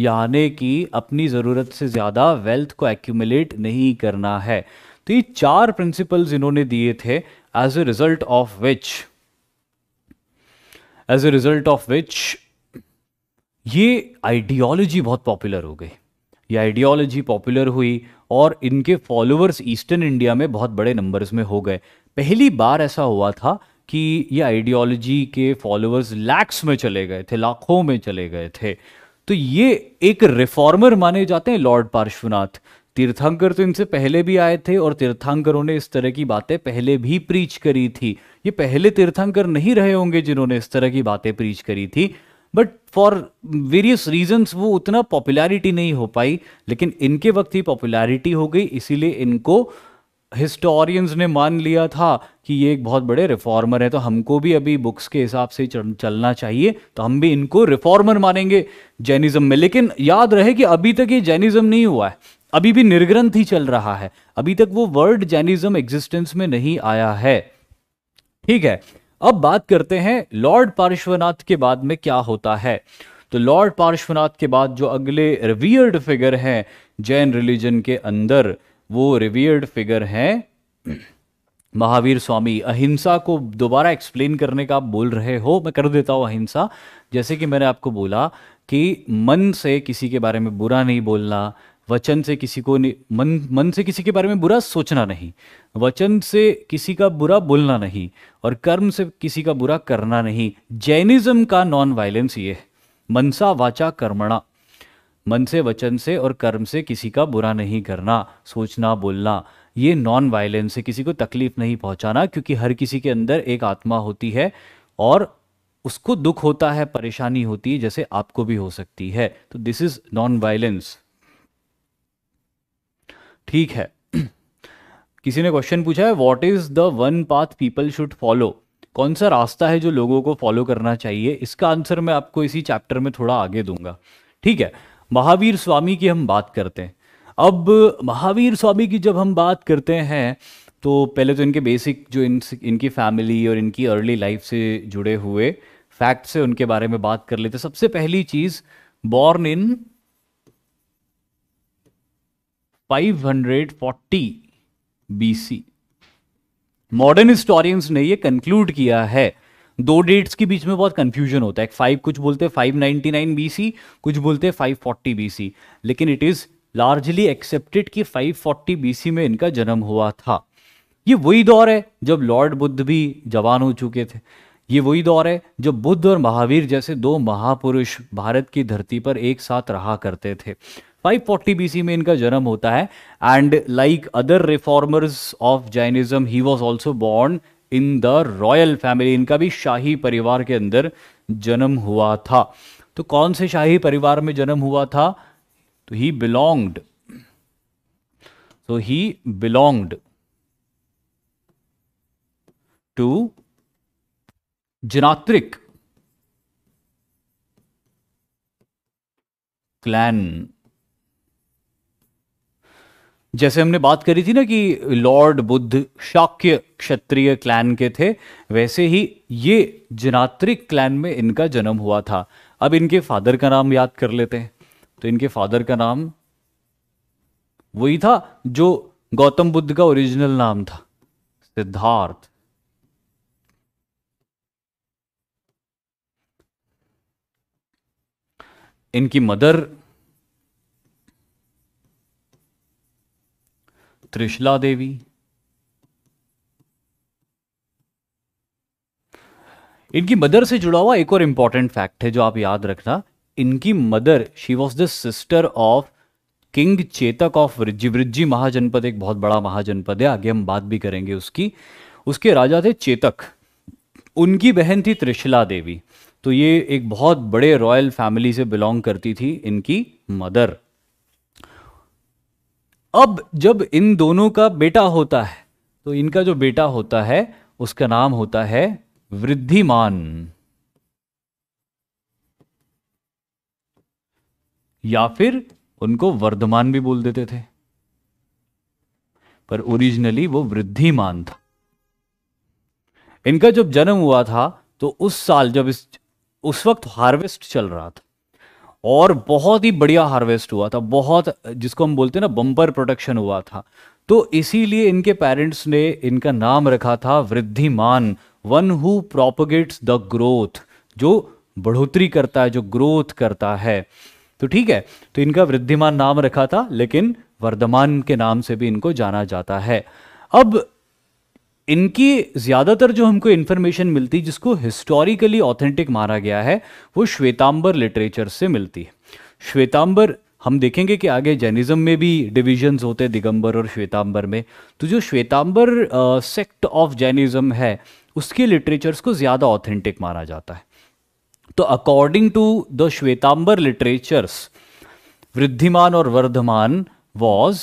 यानी कि अपनी ज़रूरत से ज़्यादा वेल्थ को एक्यूमुलेट नहीं करना है तो ये चार प्रिंसिपल्स इन्होंने दिए थे as a result of which as a result of which ये आइडियोलॉजी बहुत पॉपुलर हो गई ये आइडियोलॉजी पॉपुलर हुई और इनके फॉलोअर्स ईस्टर्न इंडिया में बहुत बड़े नंबर्स में हो गए पहली बार ऐसा हुआ था कि ये आइडियोलॉजी के फॉलोअर्स लैक्स में चले गए थे लाखों में चले गए थे तो ये एक रिफॉर्मर माने जाते हैं लॉर्ड पार्श्वनाथ तीर्थंकर तो इनसे पहले भी आए थे और तीर्थंकरों ने इस तरह की बातें पहले भी प्रीच करी थी ये पहले तीर्थंकर नहीं रहे होंगे जिन्होंने इस तरह की बातें प्रीच करी थी बट फॉर वेरियस रीजंस वो उतना पॉपुलैरिटी नहीं हो पाई लेकिन इनके वक्त ही पॉपुलैरिटी हो गई इसीलिए इनको हिस्टोरियंस ने मान लिया था कि ये एक बहुत बड़े रिफॉर्मर है तो हमको भी अभी बुक्स के हिसाब से चलना चाहिए तो हम भी इनको रिफॉर्मर मानेंगे जैनिज्म में लेकिन याद रहे कि अभी तक ये जैनिज्म नहीं हुआ है अभी भी निर्ग्रंथ ही चल रहा है अभी तक वो वर्ल्ड जैनिज्म एग्जिस्टेंस में नहीं आया है ठीक है अब बात करते हैं लॉर्ड पार्श्वनाथ के बाद में क्या होता है तो लॉर्ड पार्श्वनाथ के बाद जो अगले रिवियर्ड फिगर हैं जैन रिलीजन के अंदर वो रिवियर्ड फिगर हैं महावीर स्वामी अहिंसा को दोबारा एक्सप्लेन करने का आप बोल रहे हो मैं कर देता हूँ अहिंसा जैसे कि मैंने आपको बोला कि मन से किसी के बारे में बुरा नहीं बोलना वचन से किसी को नहीं मन मन से किसी के बारे में बुरा सोचना नहीं वचन से किसी का बुरा बोलना नहीं और कर्म से किसी का बुरा करना नहीं जैनिज्म का नॉन वायलेंस ये मनसा वाचा कर्मणा मन से वचन से और कर्म से किसी का बुरा नहीं करना सोचना बोलना ये नॉन वायलेंस है किसी को तकलीफ नहीं पहुंचाना क्योंकि हर किसी के अंदर एक आत्मा होती है और उसको दुख होता है परेशानी होती है जैसे आपको भी हो सकती है तो दिस इज नॉन वायलेंस ठीक है किसी ने क्वेश्चन पूछा है what is the one path people should follow कौन सा रास्ता है जो लोगों को फॉलो करना चाहिए इसका आंसर मैं आपको इसी चैप्टर में थोड़ा आगे दूंगा ठीक है महावीर स्वामी की हम बात करते हैं अब महावीर स्वामी की जब हम बात करते हैं तो पहले तो इनके बेसिक जो इन इनकी फैमिली और इनकी अर्ली लाइफ से जुड़े हुए फैक्ट से उनके बारे में बात कर लेते सबसे पहली चीज born in 540 BC modern historians ने ये कंक्लूड किया है दो डेट्स के बीच में बहुत कंफ्यूजन होता है फाइव कुछ बोलते हैं five ninety nine B C कुछ बोलते हैं फाइव फोर्टी बी सी लेकिन इट इज़ लार्जली एक्सेप्टेड कि फाइव फोर्टी बी सी में इनका जन्म हुआ था ये वही दौर है जब लॉर्ड बुद्ध भी जवान हो चुके थे ये वही दौर है जब बुद्ध और महावीर जैसे दो महापुरुष भारत की धरती पर एक साथ रहा करते थे 540 सी में इनका जन्म होता है and like other reformers of Jainism he was also born in the royal family इनका भी शाही परिवार के अंदर जन्म हुआ था तो कौन से शाही परिवार में जन्म हुआ था तो he belonged so he belonged to Jnatrika clan जैसे हमने बात करी थी ना कि लॉर्ड बुद्ध शाक्य क्षत्रिय क्लैन के थे वैसे ही ये जनात्रिक क्लैन में इनका जन्म हुआ था अब इनके फादर का नाम याद कर लेते हैं तो इनके फादर का नाम वही था जो गौतम बुद्ध का ओरिजिनल नाम था सिद्धार्थ इनकी मदर त्रिशला देवी इनकी मदर से जुड़ा हुआ एक और इंपॉर्टेंट फैक्ट है जो आप याद रखना इनकी mother she was the sister of king Chetaka of Vrijji Mahajanapada एक बहुत बड़ा महाजनपद है आगे हम बात भी करेंगे उसकी उसके राजा थे चेतक उनकी बहन थी त्रिशला देवी तो ये एक बहुत बड़े रॉयल फैमिली से बिलोंग करती थी इनकी मदर अब जब इन दोनों का बेटा होता है तो इनका जो बेटा होता है उसका नाम होता है वृद्धिमान या फिर उनको वर्धमान भी बोल देते थे पर ओरिजिनली वो वृद्धिमान था इनका जब जन्म हुआ था तो उस साल जब इस उस वक्त हार्वेस्ट चल रहा था और बहुत ही बढ़िया हार्वेस्ट हुआ था बहुत जिसको हम बोलते हैं ना बम्पर प्रोडक्शन हुआ था तो इसीलिए इनके पेरेंट्स ने इनका नाम रखा था Vriddhiman one who propagates the growth जो बढ़ोतरी करता है जो ग्रोथ करता है तो ठीक है तो इनका वृद्धिमान नाम रखा था लेकिन वर्धमान के नाम से भी इनको जाना जाता है अब इनकी ज़्यादातर जो हमको इन्फॉर्मेशन मिलती जिसको हिस्टोरिकली ऑथेंटिक माना गया है वो श्वेतांबर लिटरेचर से मिलती है श्वेतांबर हम देखेंगे कि आगे जैनिज़्म में भी डिविजन्स होते हैं दिगंबर और श्वेतांबर में तो जो श्वेतांबर सेक्ट ऑफ जैनिज़्म है उसके लिटरेचर्स को ज़्यादा ऑथेंटिक माना जाता है तो according to the Shvetambar literatures Vriddhiman और Vardhaman was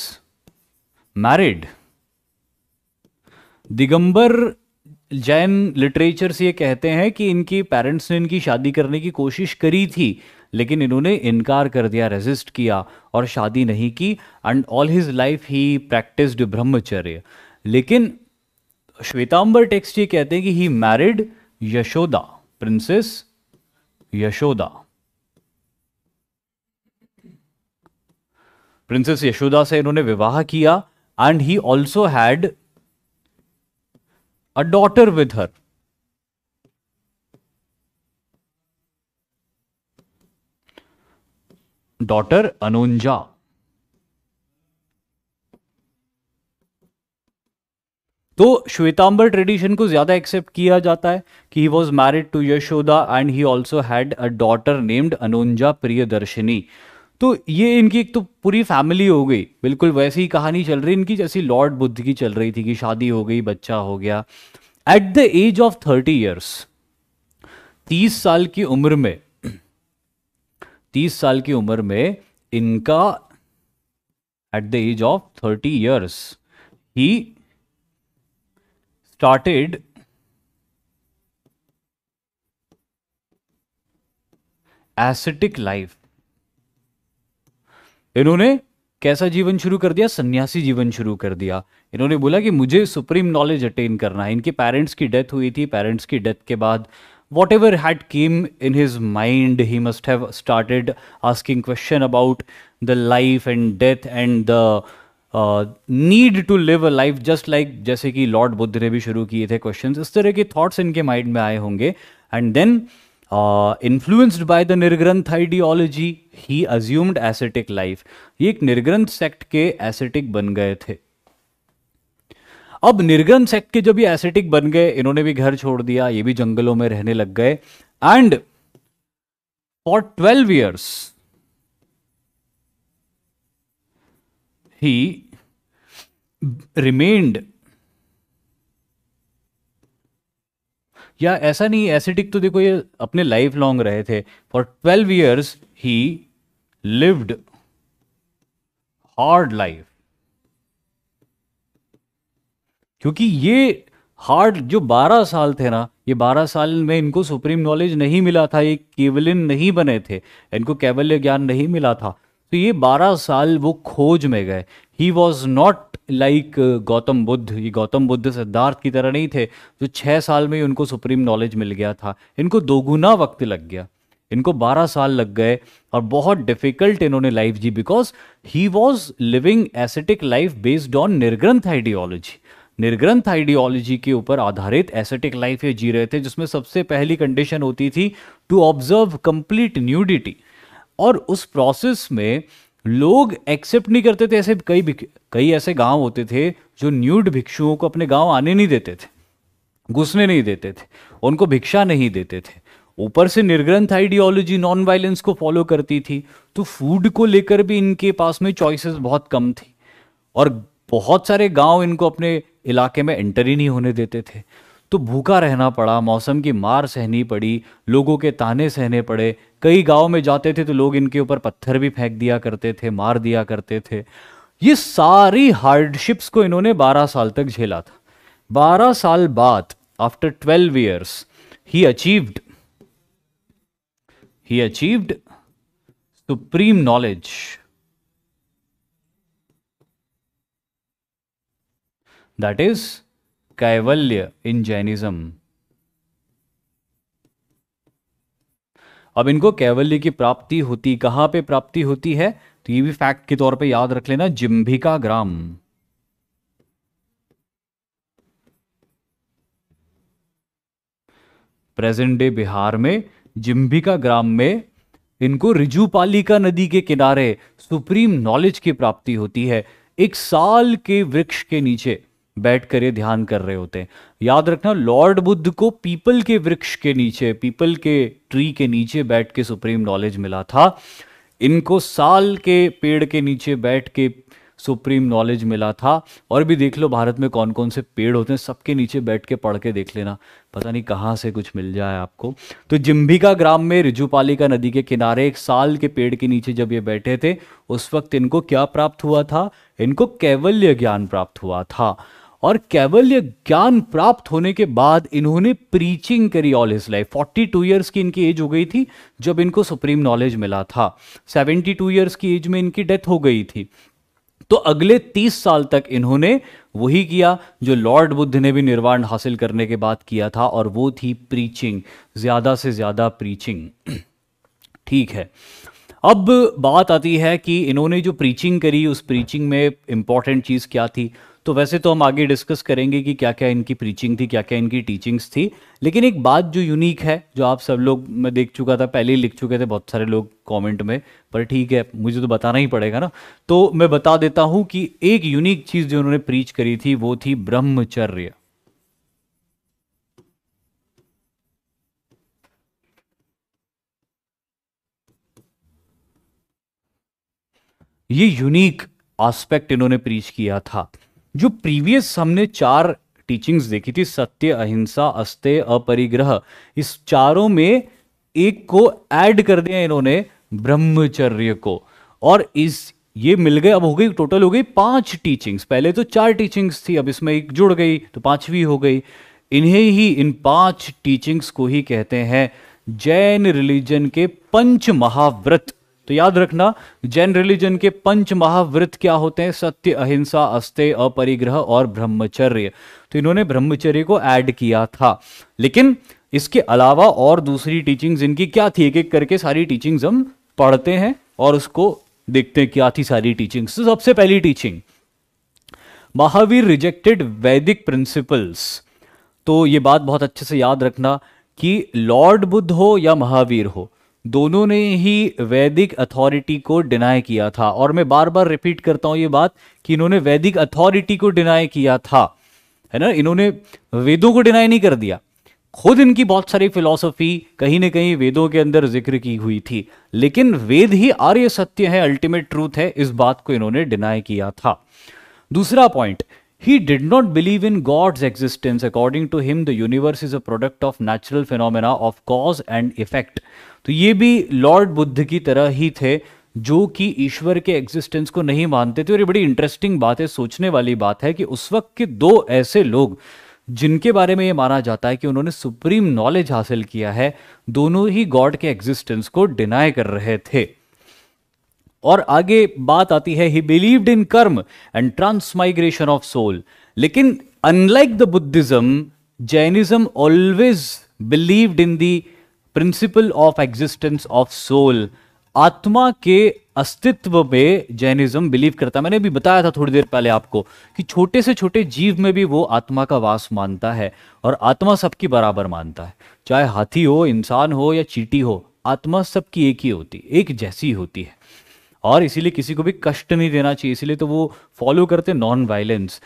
married Digambar Jain literature से ये कहते हैं कि इनकी पेरेंट्स ने इनकी शादी करने की कोशिश करी थी लेकिन इन्होंने इनकार कर दिया रेजिस्ट किया और शादी नहीं की and all his life he practised brahmacharya लेकिन श्वेतांबर टेक्स्ट ये कहते हैं कि he married Yashoda princess Yashoda princess Yashoda से इन्होंने विवाह किया and he also had a daughter with her. Daughter Anunja. तो श्वेतांबर ट्रेडिशन को ज्यादा एक्सेप्ट किया जाता है कि he was married to Yashoda and he also had a daughter named Anunja Priyadarshini तो ये इनकी एक तो पूरी फैमिली हो गई बिल्कुल वैसी ही कहानी चल रही इनकी जैसी लॉर्ड बुद्ध की चल रही थी कि शादी हो गई बच्चा हो गया at the age of thirty years तीस साल की उम्र में तीस साल की उम्र में इनका at the age of thirty years he started ascetic life इन्होंने कैसा जीवन शुरू कर दिया सन्यासी जीवन शुरू कर दिया इन्होंने बोला कि मुझे सुप्रीम नॉलेज अटेन करना है इनके पेरेंट्स की डेथ हुई थी पेरेंट्स की डेथ के बाद whatever had came in his mind he must have started asking question about the life and death and the need to live a life just like जैसे कि lord Buddha ने भी शुरू किए थे क्वेश्चन इस तरह के थॉट्स इनके माइंड में आए होंगे and then influenced by the Nirgrantha ideology he assumed ascetic life ये एक निर्ग्रंथ सेक्ट के एसेटिक बन गए थे अब निर्ग्रंथ सेक्ट के जब ये एसेटिक बन गए इन्होंने भी घर छोड़ दिया ये भी जंगलों में रहने लग गए and for twelve years he remained या ऐसा नहीं एसिडिक तो देखो ये अपने लाइफ लॉन्ग रहे थे for twelve years he lived hard life क्योंकि ये हार्ड जो 12 साल थे ना ये 12 साल में इनको सुप्रीम नॉलेज नहीं मिला था ये केवलिन नहीं बने थे इनको कैवल्य ज्ञान नहीं मिला था तो ये बारह साल वो खोज में गए he was not like Gautam Buddha ये गौतम बुद्ध सिद्धार्थ की तरह नहीं थे जो छः साल में ही उनको सुप्रीम नॉलेज मिल गया था इनको दोगुना वक्त लग गया इनको 12 साल लग गए और बहुत डिफिकल्ट इन्होंने लाइफ जी because he was living ascetic life based on Nirgrantha ideology Nirgrantha ideology के ऊपर आधारित एसेटिक लाइफ ये जी रहे थे जिसमें सबसे पहली कंडीशन होती थी टू ऑब्जर्व कंप्लीट न्यूडिटी और उस प्रोसेस में लोग एक्सेप्ट नहीं करते थे ऐसे कई कई ऐसे गांव होते थे जो न्यूड भिक्षुओं को अपने गांव आने नहीं देते थे घुसने नहीं देते थे उनको भिक्षा नहीं देते थे ऊपर से निर्ग्रंथ आइडियोलॉजी नॉन वायलेंस को फॉलो करती थी तो फूड को लेकर भी इनके पास में चॉइसेस बहुत कम थी और बहुत सारे गांव इनको अपने इलाके में एंटर ही नहीं होने देते थे तो भूखा रहना पड़ा मौसम की मार सहनी पड़ी लोगों के ताने सहने पड़े कई गांव में जाते थे तो लोग इनके ऊपर पत्थर भी फेंक दिया करते थे मार दिया करते थे ये सारी हार्डशिप्स को इन्होंने 12 साल तक झेला था 12 साल बाद after 12 years he achieved he achieved supreme knowledge that is कैवल्य इन जैनिज्म अब इनको कैवल्य की प्राप्ति होती कहां पे प्राप्ति होती है तो ये भी फैक्ट के तौर पे याद रख लेना जिम्भिका ग्राम प्रेजेंट डे बिहार में जिम्भिका ग्राम में इनको रिजुपालिका नदी के किनारे सुप्रीम नॉलेज की प्राप्ति होती है एक साल के वृक्ष के नीचे बैठ कर ये ध्यान कर रहे होते हैं याद रखना लॉर्ड बुद्ध को पीपल के वृक्ष के नीचे पीपल के ट्री के नीचे बैठ के सुप्रीम नॉलेज मिला था इनको साल के पेड़ के नीचे बैठ के सुप्रीम नॉलेज मिला था और भी देख लो भारत में कौन कौन से पेड़ होते हैं सबके नीचे बैठ के पढ़ के देख लेना पता नहीं कहाँ से कुछ मिल जाए आपको तो जिम्भिका ग्राम में रिजुपालिका नदी के किनारे एक साल के पेड़ के नीचे जब ये बैठे थे उस वक्त इनको क्या प्राप्त हुआ था इनको कैवल्य ज्ञान प्राप्त हुआ था और कैवल्य ज्ञान प्राप्त होने के बाद इन्होंने प्रीचिंग करी ऑल हिज लाइफ 42 इयर्स की इनकी एज हो गई थी जब इनको सुप्रीम नॉलेज मिला था 72 इयर्स की एज में इनकी डेथ हो गई थी तो अगले 30 साल तक इन्होंने वही किया जो लॉर्ड बुद्ध ने भी निर्वाण हासिल करने के बाद किया था और वो थी प्रीचिंग ज़्यादा से ज़्यादा प्रीचिंग ठीक है अब बात आती है कि इन्होंने जो प्रीचिंग करी उस प्रीचिंग में इंपॉर्टेंट चीज़ क्या थी तो वैसे तो हम आगे डिस्कस करेंगे कि क्या क्या इनकी प्रीचिंग थी क्या क्या इनकी टीचिंग्स थी लेकिन एक बात जो यूनिक है जो आप सब लोग मैं देख चुका था पहले ही लिख चुके थे बहुत सारे लोग कमेंट में पर ठीक है मुझे तो बताना ही पड़ेगा ना तो मैं बता देता हूं कि एक यूनिक चीज़ जो उन्होंने प्रीच करी थी वो थी ब्रह्मचर्य ये यूनिक एस्पेक्ट इन्होंने प्रीच किया था जो प्रीवियस हमने चार टीचिंग्स देखी थी सत्य अहिंसा अस्ते अपरिग्रह इस चारों में एक को ऐड कर दिया इन्होंने ब्रह्मचर्य को और इस ये मिल गए अब हो गई टोटल हो गई पांच टीचिंग्स पहले तो चार टीचिंग्स थी अब इसमें एक जुड़ गई तो पांचवी हो गई इन्हें ही इन पांच टीचिंग्स को ही कहते हैं जैन रिलीजन के पंच महाव्रत तो याद रखना जैन रिलीजन के पंच महाव्रत क्या होते हैं सत्य अहिंसा अस्ते अपरिग्रह और ब्रह्मचर्य तो इन्होंने ब्रह्मचर्य को ऐड किया था लेकिन इसके अलावा और दूसरी टीचिंग्स इनकी क्या थी एक एक करके सारी टीचिंग्स हम पढ़ते हैं और उसको देखते हैं क्या थी सारी टीचिंग्स तो सबसे पहली teaching Mahavir rejected Vaidik principles तो ये बात बहुत अच्छे से याद रखना कि लॉर्ड बुद्ध हो या महावीर हो दोनों ने ही वैदिक अथॉरिटी को डिनाई किया था और मैं बार बार रिपीट करता हूं ये बात कि इन्होंने वैदिक अथॉरिटी को डिनाई किया था है ना इन्होंने वेदों को डिनाई नहीं कर दिया खुद इनकी बहुत सारी फिलॉसफी कहीं ना कहीं वेदों के अंदर जिक्र की हुई थी लेकिन वेद ही आर्य सत्य है अल्टीमेट ट्रूथ है इस बात को इन्होंने डिनाई किया था दूसरा point he did not believe in God's existence according to him the universe is a product of natural phenomena of cause and effect तो ये भी लॉर्ड बुद्ध की तरह ही थे जो कि ईश्वर के एग्जिस्टेंस को नहीं मानते थे और ये बड़ी इंटरेस्टिंग बात है सोचने वाली बात है कि उस वक्त के दो ऐसे लोग जिनके बारे में ये माना जाता है कि उन्होंने सुप्रीम नॉलेज हासिल किया है दोनों ही गॉड के एग्जिस्टेंस को डिनाई कर रहे थे और आगे बात आती है ही believed in karma and transmigration of soul लेकिन unlike the Buddhism Jainism always believed in the principle of existence of soul आत्मा के अस्तित्व में जैनिज्म बिलीव करता है मैंने भी बताया था थोड़ी देर पहले आपको कि छोटे से छोटे जीव में भी वो आत्मा का वास मानता है और आत्मा सबकी बराबर मानता है चाहे हाथी हो इंसान हो या चीटी हो आत्मा सबकी एक ही होती एक जैसी होती है और इसीलिए किसी को भी कष्ट नहीं देना चाहिए इसीलिए तो वो फॉलो करते नॉन वायलेंस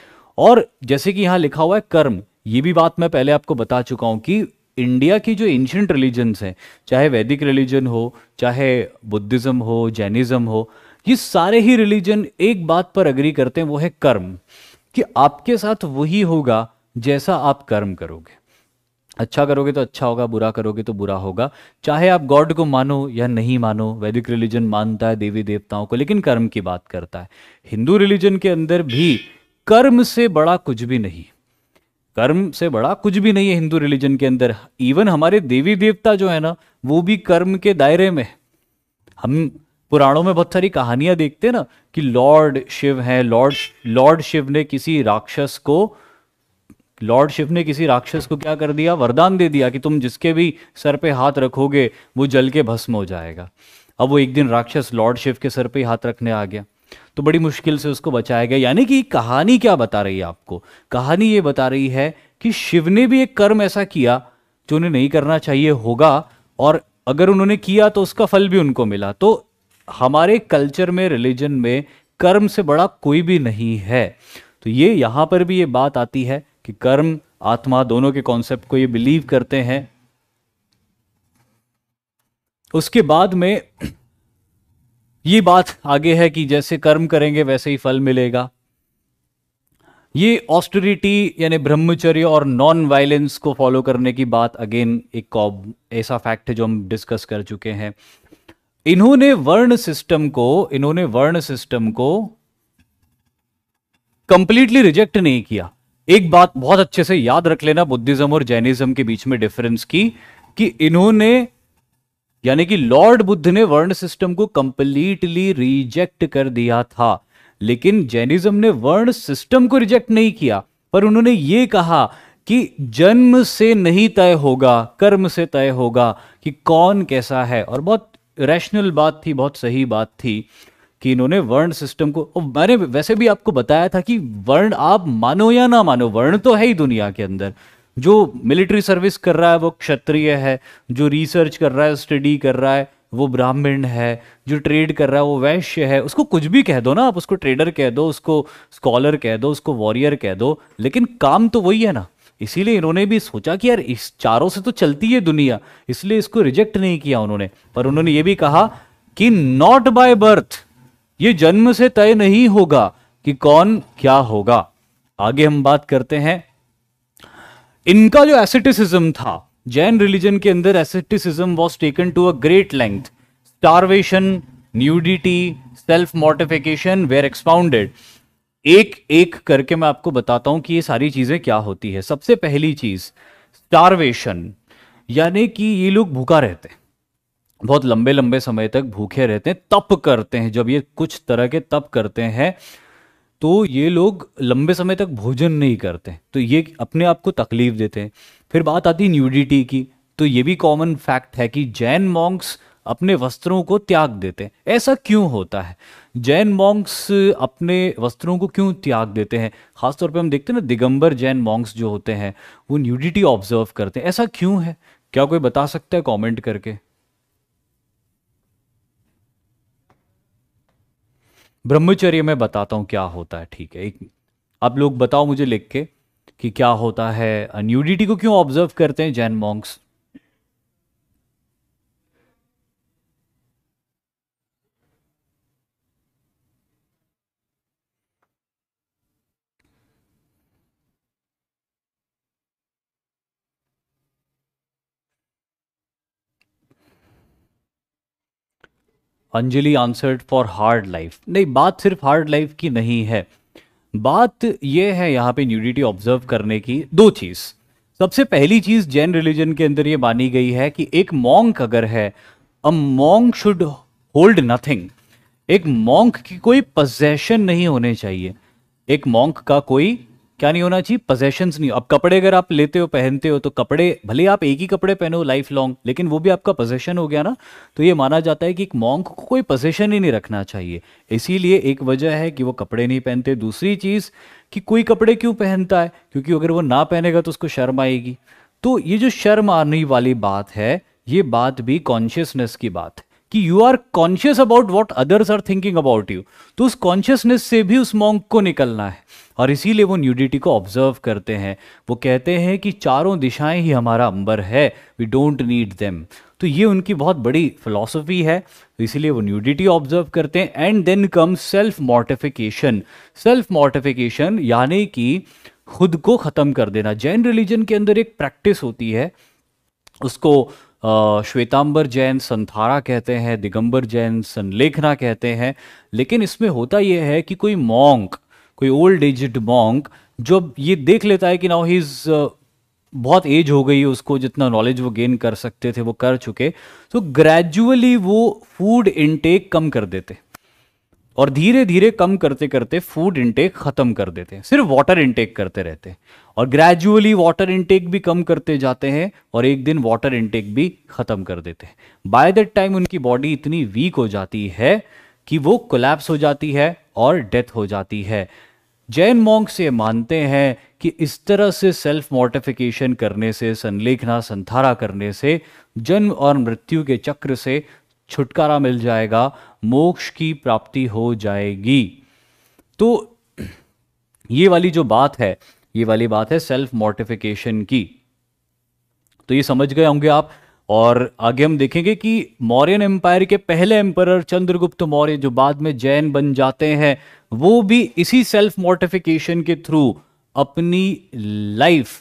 और जैसे कि यहाँ लिखा हुआ है कर्म ये भी बात मैं पहले आपको बता चुका हूं कि इंडिया की जो एंशंट रिलीजन्स हैं चाहे वैदिक रिलीजन हो चाहे बुद्धिज़्म हो जैनिज़्म हो ये सारे ही रिलीजन एक बात पर अग्री करते हैं वो है कर्म कि आपके साथ वही होगा जैसा आप कर्म करोगे अच्छा करोगे तो अच्छा होगा बुरा करोगे तो बुरा होगा चाहे आप गॉड को मानो या नहीं मानो वैदिक रिलीजन मानता है देवी देवताओं को लेकिन कर्म की बात करता है हिंदू रिलीजन के अंदर भी कर्म से बड़ा कुछ भी नहीं कर्म से बड़ा कुछ भी नहीं है हिंदू रिलीजन के अंदर इवन हमारे देवी देवता जो है ना वो भी कर्म के दायरे में हम पुराणों में बहुत सारी कहानियां देखते हैं ना कि लॉर्ड शिव है लॉर्ड लॉर्ड शिव ने किसी राक्षस को लॉर्ड शिव ने किसी राक्षस को क्या कर दिया वरदान दे दिया कि तुम जिसके भी सर पे हाथ रखोगे वो जल के भस्म हो जाएगा अब वो एक दिन राक्षस लॉर्ड शिव के सर पे हाथ रखने आ गया तो बड़ी मुश्किल से उसको बचाया गया यानी कि कहानी क्या बता रही है आपको कहानी ये बता रही है कि शिव ने भी एक कर्म ऐसा किया जो उन्हें नहीं करना चाहिए होगा और अगर उन्होंने किया तो उसका फल भी उनको मिला तो हमारे कल्चर में रिलीजन में कर्म से बड़ा कोई भी नहीं है तो ये यहाँ पर भी ये बात आती है कि कर्म आत्मा दोनों के कॉन्सेप्ट को ये बिलीव करते हैं उसके बाद में ये बात आगे है कि जैसे कर्म करेंगे वैसे ही फल मिलेगा ये ऑस्टरिटी यानी ब्रह्मचर्य और नॉन वायलेंस को फॉलो करने की बात अगेन एक ऐसा फैक्ट है जो हम डिस्कस कर चुके हैं इन्होंने वर्ण सिस्टम को इन्होंने वर्ण सिस्टम को कंप्लीटली रिजेक्ट नहीं किया एक बात बहुत अच्छे से याद रख लेना बुद्धिज्म और जैनिज्म के बीच में डिफरेंस की कि इन्होंने यानी कि लॉर्ड बुद्ध ने वर्ण सिस्टम को कंप्लीटली रिजेक्ट कर दिया था लेकिन जैनिज्म ने वर्ण सिस्टम को रिजेक्ट नहीं किया पर उन्होंने ये कहा कि जन्म से नहीं तय होगा कर्म से तय होगा कि कौन कैसा है और बहुत रैशनल बात थी बहुत सही बात थी कि इन्होंने वर्ण सिस्टम को मैंने वैसे भी आपको बताया था कि वर्ण आप मानो या ना मानो वर्ण तो है ही दुनिया के अंदर जो मिलिट्री सर्विस कर रहा है वो क्षत्रिय है जो रिसर्च कर रहा है स्टडी कर रहा है वो ब्राह्मण है जो ट्रेड कर रहा है वो वैश्य है उसको कुछ भी कह दो ना आप उसको ट्रेडर कह दो उसको स्कॉलर कह दो उसको वॉरियर कह दो लेकिन काम तो वही है ना इसीलिए इन्होंने भी सोचा कि यार इस चारों से तो चलती है दुनिया इसलिए इसको रिजेक्ट नहीं किया उन्होंने पर उन्होंने ये भी कहा कि नॉट बाय बर्थ ये जन्म से तय नहीं होगा कि कौन क्या होगा आगे हम बात करते हैं इनका जो एसेटिसिज्म था जैन रिलीजन के अंदर asceticism was taken to a great length starvation nudity self mortification were expounded एक एक करके मैं आपको बताता हूं कि ये सारी चीजें क्या होती है सबसे पहली चीज स्टारवेशन यानी कि ये लोग भूखा रहते हैं बहुत लंबे लंबे समय तक भूखे रहते हैं तप करते हैं जब ये कुछ तरह के तप करते हैं तो ये लोग लंबे समय तक भोजन नहीं करते तो ये अपने आप को तकलीफ देते हैं फिर बात आती न्यूडिटी की तो ये भी कॉमन फैक्ट है कि जैन मॉन्क्स अपने वस्त्रों को त्याग देते हैं ऐसा क्यों होता है जैन मॉन्क्स अपने वस्त्रों को क्यों त्याग देते हैं खासतौर पे हम देखते हैं ना दिगंबर जैन मॉन्क्स जो होते हैं वो न्यूडिटी ऑब्जर्व करते हैं ऐसा क्यों है क्या कोई बता सकता है कमेंट करके ब्रह्मचर्य में बताता हूँ क्या होता है ठीक है एक आप लोग बताओ मुझे लिख के कि क्या होता है न्यूडिटी को क्यों ऑब्जर्व करते हैं Jain monks Anjali answered for hard life नहीं बात सिर्फ हार्ड लाइफ की नहीं है बात यह है यहाँ पे न्यूडिटी ऑब्जर्व करने की दो चीज़ सबसे पहली चीज़ जैन रिलीजन के अंदर यह मानी गई है कि एक मॉन्क अगर है a monk should hold nothing एक मॉन्क की कोई पजेशन नहीं होने चाहिए एक मॉन्क का कोई क्या नहीं होना चाहिए पोजेशंस नहीं अब कपड़े अगर आप लेते हो पहनते हो तो कपड़े भले आप एक ही कपड़े पहनो लाइफ लॉन्ग लेकिन वो भी आपका पोजेशन हो गया ना तो ये माना जाता है कि एक मॉन्क को कोई पोजेशन ही नहीं रखना चाहिए इसीलिए एक वजह है कि वो कपड़े नहीं पहनते दूसरी चीज़ कि कोई कपड़े क्यों पहनता है क्योंकि अगर वो ना पहनेगा तो उसको शर्म आएगी तो ये जो शर्म आने वाली बात है ये बात भी कॉन्शियसनेस की बात है कि you are conscious about what others are thinking about you तो उस कॉन्शियसनेस से भी उस मॉन्क को निकलना है और इसीलिए वो न्यूडिटी को ऑब्जर्व करते हैं वो कहते हैं कि चारों दिशाएं ही हमारा अंबर है वी डोंट नीड देम तो ये उनकी बहुत बड़ी फिलॉसफी है तो इसीलिए वो न्यूडिटी ऑब्जर्व करते हैं and then come self mortification self mortification यानी कि खुद को ख़त्म कर देना जैन रिलीजन के अंदर एक प्रैक्टिस होती है उसको श्वेतांबर जैन संथारा कहते हैं दिगंबर जैन संलेखना कहते हैं लेकिन इसमें होता यह है कि कोई मॉन्क कोई ओल्ड एजड मॉन्क जो ये देख लेता है कि नाउ ही इज़ बहुत एज हो गई उसको जितना नॉलेज वो गेन कर सकते थे वो कर चुके तो ग्रेजुअली वो फूड इनटेक कम कर देते और धीरे धीरे कम करते करते फूड इनटेक ख़त्म कर देते हैं सिर्फ वाटर इंटेक करते रहते हैं और ग्रेजुअली वाटर इनटेक भी कम करते जाते हैं और एक दिन वाटर इनटेक भी ख़त्म कर देते हैं बाय दैट टाइम उनकी बॉडी इतनी वीक हो जाती है कि वो कोलैप्स हो जाती है और डेथ हो जाती है जैन मॉन्क्स से मानते हैं कि इस तरह से सेल्फ मोटिफिकेशन करने से संलेखना संथारा करने से जन्म और मृत्यु के चक्र से छुटकारा मिल जाएगा मोक्ष की प्राप्ति हो जाएगी तो ये वाली जो बात है ये वाली बात है सेल्फ मोर्टिफिकेशन की तो ये समझ गए होंगे आप और आगे हम देखेंगे कि मौर्यन एम्पायर के पहले एम्पर चंद्रगुप्त मौर्य जो बाद में जैन बन जाते हैं वो भी इसी सेल्फ मोर्टिफिकेशन के थ्रू अपनी लाइफ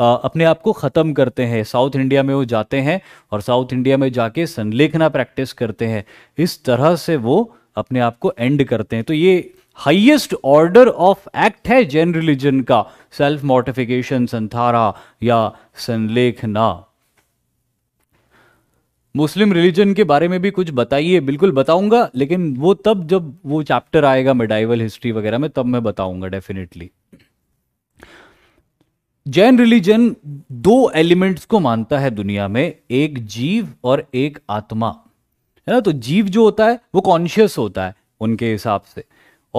अपने आप को ख़त्म करते हैं साउथ इंडिया में वो जाते हैं और साउथ इंडिया में जाके संलेखना प्रैक्टिस करते हैं इस तरह से वो अपने आप को एंड करते हैं तो ये हाईएस्ट ऑर्डर ऑफ एक्ट है जैन रिलीजन का सेल्फ मोटिफिकेशन संथारा या संलेखना मुस्लिम रिलीजन के बारे में भी कुछ बताइए बिल्कुल बताऊंगा लेकिन वो तब जब वो चैप्टर आएगा मेडाइवल हिस्ट्री वगैरह में तब मैं बताऊंगा डेफिनेटली जैन रिलीजन दो एलिमेंट्स को मानता है दुनिया में एक जीव और एक आत्मा है ना तो जीव जो होता है वो कॉन्शियस होता है उनके हिसाब से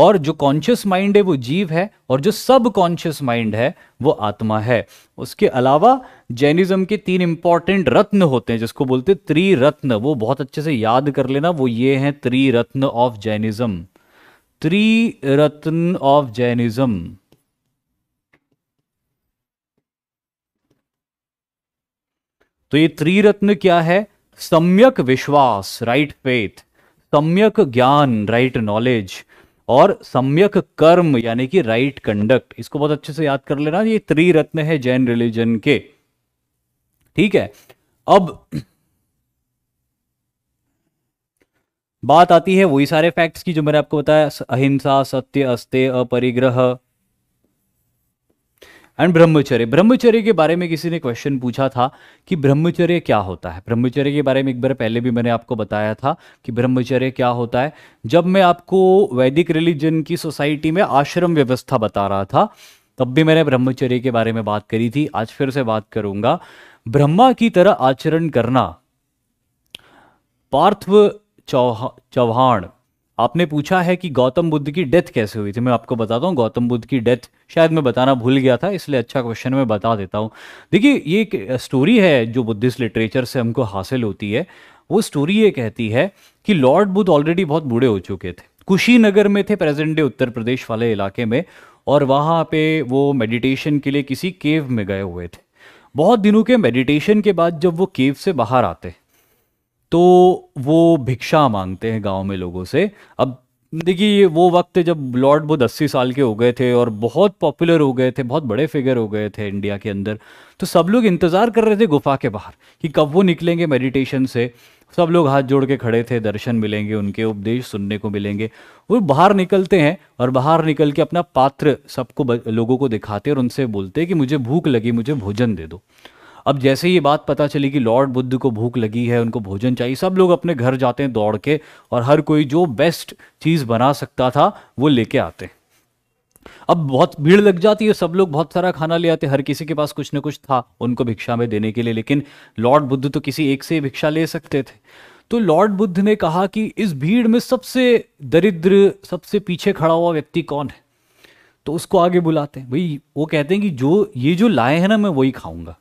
और जो कॉन्शियस माइंड है वो जीव है और जो सब कॉन्शियस माइंड है वो आत्मा है उसके अलावा जैनिज्म के तीन इंपॉर्टेंट रत्न होते हैं जिसको बोलते हैं त्रिरत्न वो बहुत अच्छे से याद कर लेना वो ये हैं triratna of Jainism triratna of Jainism तो ये त्रिरत्न क्या है सम्यक विश्वास राइट फेथ सम्यक ज्ञान राइट नॉलेज और सम्यक कर्म यानी कि राइट कंडक्ट इसको बहुत अच्छे से याद कर लेना ये त्रिरत्न है जैन रिलीजन के ठीक है अब बात आती है वही सारे फैक्ट्स की जो मैंने आपको बताया अहिंसा सत्य अस्ते अपरिग्रह एंड ब्रह्मचर्य ब्रह्मचर्य के बारे में किसी ने क्वेश्चन पूछा था कि ब्रह्मचर्य क्या होता है ब्रह्मचर्य के बारे में एक बार पहले भी मैंने आपको बताया था कि ब्रह्मचर्य क्या होता है जब मैं आपको वैदिक रिलीजन की सोसाइटी में आश्रम व्यवस्था बता रहा था तब भी मैंने ब्रह्मचर्य के बारे में बात करी थी आज फिर से बात करूंगा ब्रह्मा की तरह आचरण करना पार्थ चौहान आपने पूछा है कि गौतम बुद्ध की डेथ कैसे हुई थी मैं आपको बताता हूँ गौतम बुद्ध की डेथ शायद मैं बताना भूल गया था इसलिए अच्छा क्वेश्चन मैं बता देता हूँ देखिए ये एक स्टोरी है जो बुद्धिस्ट लिटरेचर से हमको हासिल होती है वो स्टोरी ये कहती है कि लॉर्ड बुद्ध ऑलरेडी बहुत बूढ़े हो चुके थे कुशीनगर में थे प्रेजेंट डे उत्तर प्रदेश वाले इलाके में और वहाँ पे वो मेडिटेशन के लिए किसी केव में गए हुए थे बहुत दिनों के मेडिटेशन के बाद जब वो केव से बाहर आते तो वो भिक्षा मांगते हैं गांव में लोगों से अब देखिए वो वक्त जब लॉर्ड बुद्ध अस्सी साल के हो गए थे और बहुत पॉपुलर हो गए थे बहुत बड़े फिगर हो गए थे इंडिया के अंदर तो सब लोग इंतज़ार कर रहे थे गुफा के बाहर कि कब वो निकलेंगे मेडिटेशन से सब लोग हाथ जोड़ के खड़े थे दर्शन मिलेंगे उनके उपदेश सुनने को मिलेंगे वो बाहर निकलते हैं और बाहर निकल के अपना पात्र सबको लोगों को दिखाते और उनसे बोलते कि मुझे भूख लगी मुझे भोजन दे दो अब जैसे ये बात पता चली कि लॉर्ड बुद्ध को भूख लगी है उनको भोजन चाहिए सब लोग अपने घर जाते हैं दौड़ के और हर कोई जो बेस्ट चीज़ बना सकता था वो लेके आते हैं अब बहुत भीड़ लग जाती है सब लोग बहुत सारा खाना ले आते हर किसी के पास कुछ ना कुछ था उनको भिक्षा में देने के लिए लेकिन लॉर्ड बुद्ध तो किसी एक से भिक्षा ले सकते थे तो लॉर्ड बुद्ध ने कहा कि इस भीड़ में सबसे दरिद्र सबसे पीछे खड़ा हुआ व्यक्ति कौन है तो उसको आगे बुलाते हैं भाई वो कहते हैं कि जो ये जो लाए हैं ना मैं वही खाऊंगा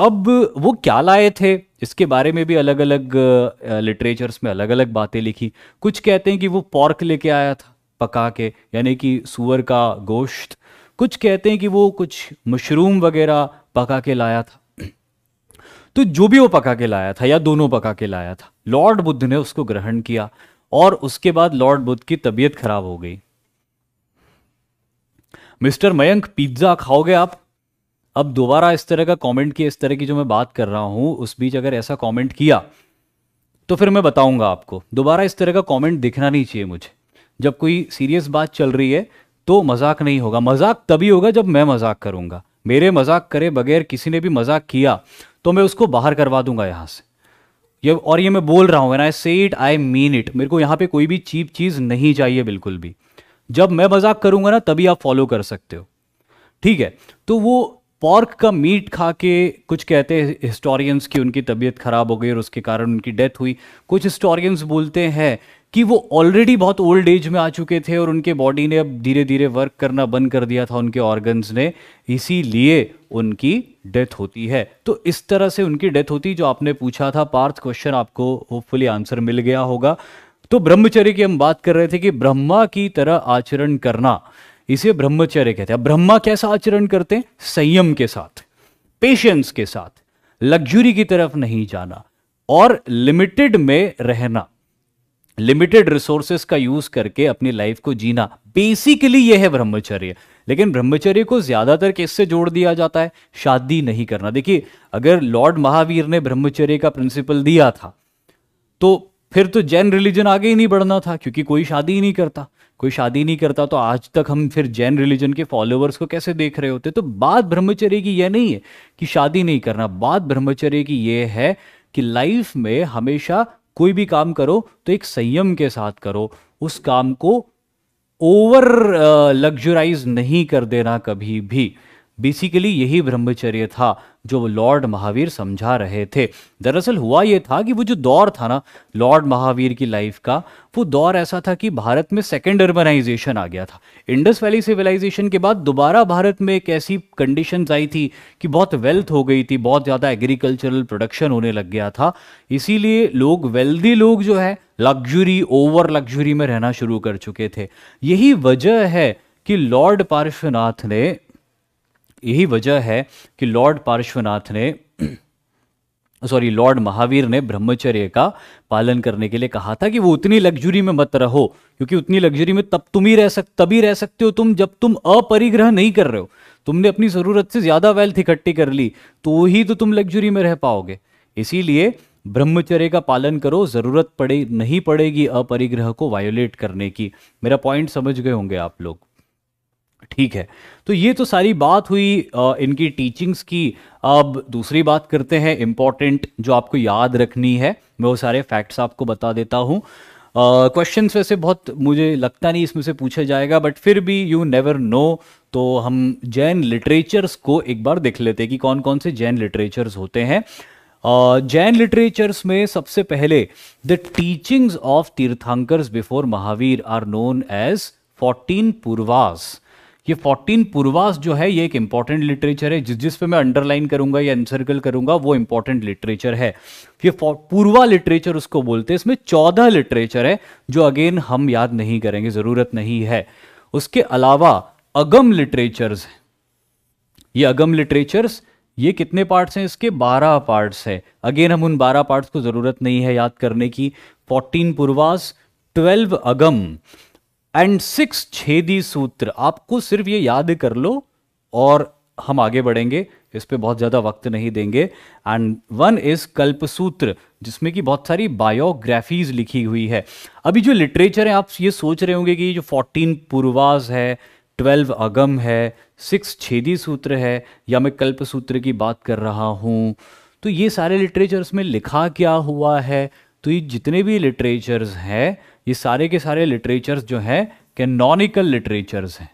अब वो क्या लाए थे इसके बारे में भी अलग अलग लिटरेचर्स में अलग अलग बातें लिखी कुछ कहते हैं कि वो पॉर्क लेके आया था पका के यानी कि सुअर का गोश्त कुछ कहते हैं कि वो कुछ मशरूम वगैरह पका के लाया था तो जो भी वो पका के लाया था या दोनों पका के लाया था लॉर्ड बुद्ध ने उसको ग्रहण किया और उसके बाद लॉर्ड बुद्ध की तबीयत खराब हो गई मिस्टर मयंक पिज्जा खाओगे आप अब दोबारा इस तरह का कमेंट किया इस तरह की जो मैं बात कर रहा हूं उस बीच अगर ऐसा कमेंट किया तो फिर मैं बताऊंगा आपको दोबारा इस तरह का कमेंट दिखना नहीं चाहिए मुझे जब कोई सीरियस बात चल रही है तो मजाक नहीं होगा मजाक तभी होगा जब मैं मजाक करूंगा मेरे मजाक करे बगैर किसी ने भी मजाक किया तो मैं उसको बाहर करवा दूंगा यहां से ये और ये मैं बोल रहा हूँ आई से इट आई मीन इट मेरे को यहां पे कोई भी चीप चीज़ नहीं चाहिए बिल्कुल भी जब मैं मजाक करूंगा ना तभी आप फॉलो कर सकते हो ठीक है तो वो पॉर्क का मीट खा के कुछ कहते हैं हिस्टोरियंस की उनकी तबीयत खराब हो गई और उसके कारण उनकी डेथ हुई कुछ हिस्टोरियंस बोलते हैं कि वो ऑलरेडी बहुत ओल्ड एज में आ चुके थे और उनके बॉडी ने अब धीरे धीरे वर्क करना बंद कर दिया था उनके ऑर्गन्स ने इसीलिए उनकी डेथ होती है तो इस तरह से उनकी डेथ होती जो आपने पूछा था पार्थ क्वेश्चन आपको होपफुली आंसर मिल गया होगा तो ब्रह्मचर्य की हम बात कर रहे थे कि ब्रह्मा की तरह आचरण करना इसे ब्रह्मचर्य कहते हैं ब्रह्मा कैसा आचरण करते हैं संयम के साथ पेशेंस के साथ लग्जरी की तरफ नहीं जाना और लिमिटेड में रहना लिमिटेड रिसोर्सेस का यूज करके अपनी लाइफ को जीना बेसिकली यह है ब्रह्मचर्य लेकिन ब्रह्मचर्य को ज्यादातर किससे जोड़ दिया जाता है शादी नहीं करना देखिए अगर लॉर्ड महावीर ने ब्रह्मचर्य का प्रिंसिपल दिया था तो फिर तो जैन रिलीजन आगे ही नहीं बढ़ना था क्योंकि कोई शादी ही नहीं करता कोई शादी नहीं करता तो आज तक हम फिर जैन रिलीजन के फॉलोअर्स को कैसे देख रहे होते तो बात ब्रह्मचर्य की यह नहीं है कि शादी नहीं करना बात ब्रह्मचर्य की यह है कि लाइफ में हमेशा कोई भी काम करो तो एक संयम के साथ करो उस काम को ओवर लग्जराइज नहीं कर देना कभी भी बेसिकली यही ब्रह्मचर्य था जो लॉर्ड महावीर समझा रहे थे दरअसल हुआ ये था कि वो जो दौर था ना लॉर्ड महावीर की लाइफ का वो दौर ऐसा था कि भारत में सेकेंड अर्बनाइजेशन आ गया था इंडस वैली सिविलाइजेशन के बाद दोबारा भारत में एक ऐसी कंडीशन आई थी कि बहुत वेल्थ हो गई थी बहुत ज़्यादा एग्रीकल्चरल प्रोडक्शन होने लग गया था इसीलिए लोग वेल्दी लोग जो है लग्जरी ओवर लग्जरी में रहना शुरू कर चुके थे यही वजह है कि लॉर्ड पार्श्वनाथ ने यही वजह है कि लॉर्ड पार्श्वनाथ ने सॉरी लॉर्ड महावीर ने ब्रह्मचर्य का पालन करने के लिए कहा था कि वो उतनी लग्जरी में मत रहो क्योंकि उतनी लग्जरी में तब तुम ही रह सक तभी रह सकते हो तुम जब तुम अपरिग्रह नहीं कर रहे हो तुमने अपनी ज़रूरत से ज़्यादा वेल्थ इकट्ठी कर ली तो ही तो तुम लग्जरी में रह पाओगे इसीलिए ब्रह्मचर्य का पालन करो ज़रूरत पड़े नहीं पड़ेगी अपरिग्रह को वायोलेट करने की मेरा पॉइंट समझ गए होंगे आप लोग ठीक है तो ये तो सारी बात हुई आ, इनकी टीचिंग्स की अब दूसरी बात करते हैं इम्पॉर्टेंट जो आपको याद रखनी है मैं वो सारे फैक्ट्स आपको बता देता हूँ क्वेश्चन uh, वैसे बहुत मुझे लगता नहीं इसमें से पूछा जाएगा बट फिर भी यू नेवर नो तो हम जैन लिटरेचर्स को एक बार देख लेते हैं कि कौन कौन से जैन लिटरेचर्स होते हैं uh, जैन लिटरेचर्स में सबसे पहले the teachings of tirthankars before Mahavir are known as fourteen Purvas ये 14 पूर्वास जो है ये एक इंपॉर्टेंट लिटरेचर है जिस जिस पे मैं अंडरलाइन करूंगा या एनसर्कल करूंगा वो इंपॉर्टेंट लिटरेचर है ये पूर्वा लिटरेचर उसको बोलते हैं इसमें चौदह लिटरेचर है जो अगेन हम याद नहीं करेंगे जरूरत नहीं है उसके अलावा अगम लिटरेचर्स ये अगम लिटरेचर्स ये कितने पार्ट्स हैं इसके 12 पार्ट्स है अगेन हम उन 12 पार्ट्स को ज़रूरत नहीं है याद करने की 14 पूर्वास 12 अगम एंड सिक्स छेदी सूत्र आपको सिर्फ ये याद कर लो और हम आगे बढ़ेंगे इस पर बहुत ज़्यादा वक्त नहीं देंगे एंड वन इज़ कल्प सूत्र जिसमें कि बहुत सारी बायोग्राफीज लिखी हुई है अभी जो लिटरेचर है आप ये सोच रहे होंगे कि जो फोर्टीन पूर्वाज है ट्वेल्व अगम है सिक्स छेदी सूत्र है या मैं कल्प सूत्र की बात कर रहा हूँ तो ये सारे लिटरेचर्स में लिखा क्या हुआ है तो ये जितने भी लिटरेचर्स हैं ये सारे के सारे लिटरेचर्स जो हैं कैनोनिकल लिटरेचर्स हैं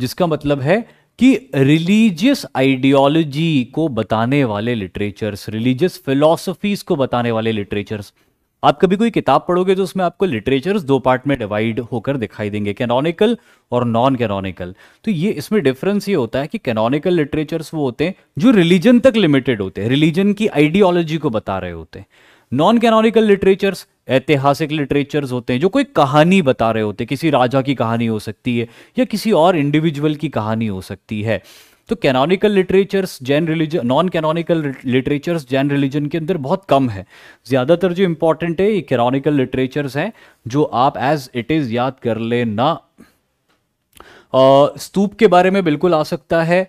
जिसका मतलब है कि रिलीजियस आइडियोलॉजी को बताने वाले लिटरेचर्स रिलीजियस फिलोसफीज को बताने वाले लिटरेचर्स आप कभी कोई किताब पढ़ोगे तो उसमें आपको लिटरेचर्स दो पार्ट में डिवाइड होकर दिखाई देंगे कैनोनिकल और नॉन कैनोनिकल तो ये इसमें डिफरेंस ये होता है कि कैनोनिकल लिटरेचर्स वो होते हैं जो रिलीजन तक लिमिटेड होते हैं रिलीजन की आइडियोलॉजी को बता रहे होते हैं नॉन कैनोनिकल लिटरेचर्स ऐतिहासिक लिटरेचर्स होते हैं जो कोई कहानी बता रहे होते हैं किसी राजा की कहानी हो सकती है या किसी और इंडिविजुअल की कहानी हो सकती है तो canonical literatures Jain religion non canonical literatures Jain religion के अंदर बहुत कम है ज़्यादातर जो इम्पोर्टेंट है ये कैनोनिकल लिटरेचर्स हैं जो आप एज इट इज़ याद कर लेना स्तूप के बारे में बिल्कुल आ सकता है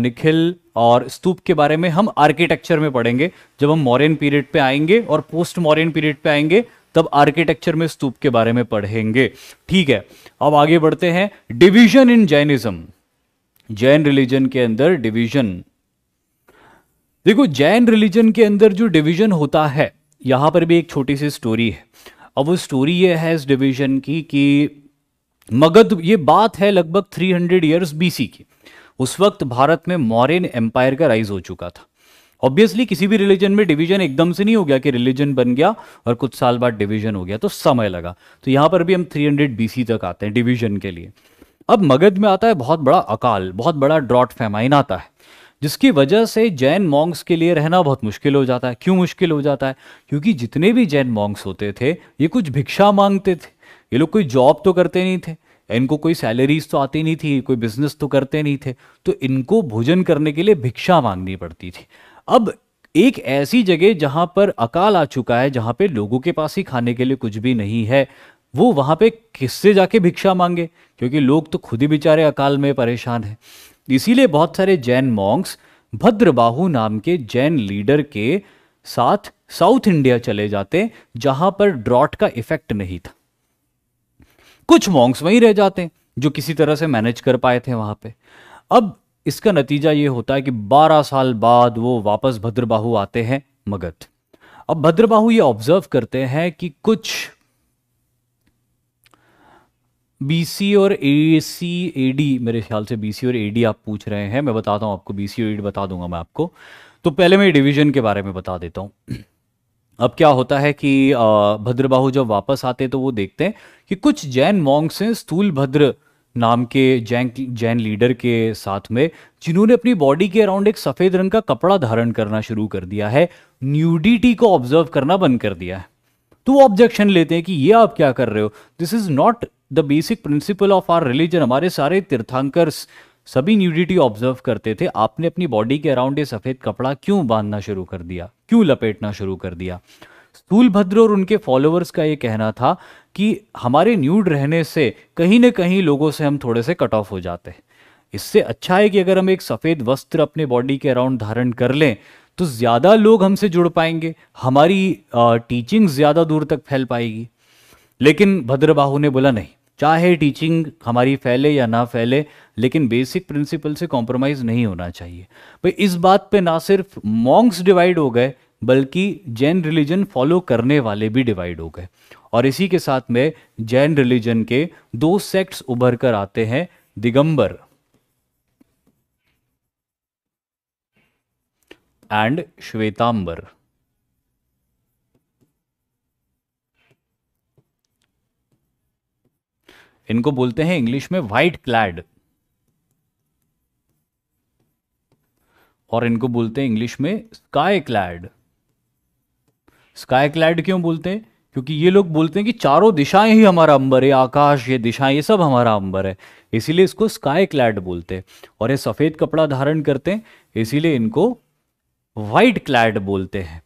निखिल और स्तूप के बारे में हम आर्किटेक्चर में पढ़ेंगे जब हम मॉरियन पीरियड पे आएंगे और पोस्ट मॉरियन पीरियड पे आएंगे तब आर्किटेक्चर में स्तूप के बारे में पढ़ेंगे ठीक है अब आगे बढ़ते हैं division in Jainism Jain religion के अंदर डिवीजन देखो जैन रिलीजन के अंदर जो डिवीजन होता है यहां पर भी एक छोटी सी स्टोरी है अब वो स्टोरी ये है इस डिवीजन की कि मगध ये बात है लगभग 300 हंड्रेड ईयर्स बीसी की उस वक्त भारत में मौर्यन एम्पायर का राइज हो चुका था ऑब्वियसली किसी भी रिलीजन में डिवीजन एकदम से नहीं हो गया कि रिलीजन बन गया और कुछ साल बाद डिवीजन हो गया तो समय लगा तो यहां पर भी हम 300 बीसी तक आते हैं डिवीजन के लिए अब मगध में आता है बहुत बड़ा अकाल बहुत बड़ा ड्रॉट फैमाइन आता है जिसकी वजह से जैन मॉन्ग्स के लिए रहना बहुत मुश्किल हो जाता है क्यों मुश्किल हो जाता है क्योंकि जितने भी जैन मॉन्ग्स होते थे ये कुछ भिक्षा मांगते थे ये लोग कोई जॉब तो करते नहीं थे इनको कोई सैलरीज तो आती नहीं थी कोई बिजनेस तो करते नहीं थे तो इनको भोजन करने के लिए भिक्षा मांगनी पड़ती थी अब एक ऐसी जगह जहां पर अकाल आ चुका है जहां पे लोगों के पास ही खाने के लिए कुछ भी नहीं है वो वहाँ पे किससे जाके भिक्षा मांगे क्योंकि लोग तो खुद ही बेचारे अकाल में परेशान हैं इसीलिए बहुत सारे जैन मॉन्क्स भद्रबाहु नाम के जैन लीडर के साथ साउथ इंडिया चले जाते जहां पर ड्रॉट का इफेक्ट नहीं था कुछ मॉन्क्स वहीं रह जाते जो किसी तरह से मैनेज कर पाए थे वहां पे अब इसका नतीजा ये होता है कि 12 साल बाद वो वापस भद्रबाहु आते हैं मगध अब भद्रबाहु ये ऑब्जर्व करते हैं कि कुछ बीसी और ए एडी मेरे ख्याल से बीसी और एडी आप पूछ रहे हैं मैं बताता हूँ आपको बीसी और एडी बता दूंगा मैं आपको तो पहले मैं डिवीजन के बारे में बता देता हूँ अब क्या होता है कि भद्रबाहु जब वापस आते तो वो देखते हैं कि कुछ जैन मॉन्ग्स हैं स्थूल भद्र नाम के जैन जैन लीडर के साथ में जिन्होंने अपनी बॉडी के अराउंड एक सफ़ेद रंग का कपड़ा धारण करना शुरू कर दिया है न्यूडिटी को ऑब्जर्व करना बंद कर दिया है तो वो ऑब्जेक्शन लेते हैं कि ये आप क्या कर रहे हो this is not the basic principle of our religion हमारे सारे तीर्थांकर्स सभी न्यूडिटी ऑब्जर्व करते थे आपने अपनी बॉडी के अराउंड ये सफ़ेद कपड़ा क्यों बांधना शुरू कर दिया क्यों लपेटना शुरू कर दिया स्थूलभद्र और उनके फॉलोअर्स का ये कहना था कि हमारे न्यूड रहने से कहीं ना कहीं लोगों से हम थोड़े से कट ऑफ हो जाते हैं इससे अच्छा है कि अगर हम एक सफ़ेद वस्त्र अपने बॉडी के अराउंड धारण कर लें तो ज़्यादा लोग हमसे जुड़ पाएंगे हमारी टीचिंग ज़्यादा दूर तक फैल पाएगी लेकिन भद्रबाहू ने बोला नहीं चाहे टीचिंग हमारी फैले या ना फैले लेकिन बेसिक प्रिंसिपल से कॉम्प्रोमाइज़ नहीं होना चाहिए भाई इस बात पे ना सिर्फ मॉन्क्स डिवाइड हो गए बल्कि जैन रिलीजन फॉलो करने वाले भी डिवाइड हो गए और इसी के साथ में जैन रिलीजन के दो सेक्ट्स उभर कर आते हैं दिगंबर एंड श्वेतांबर इनको बोलते हैं इंग्लिश में व्हाइट क्लैड और इनको बोलते हैं इंग्लिश में स्काई क्लैड स्काई क्लैड क्यों बोलते हैं क्योंकि ये लोग बोलते हैं कि चारों दिशाएं ही हमारा अंबर है आकाश ये दिशाएं ये सब हमारा अंबर है इसीलिए इसको स्काई क्लैड बोलते हैं और ये सफ़ेद कपड़ा धारण करते हैं इसीलिए इनको वाइट क्लैड बोलते हैं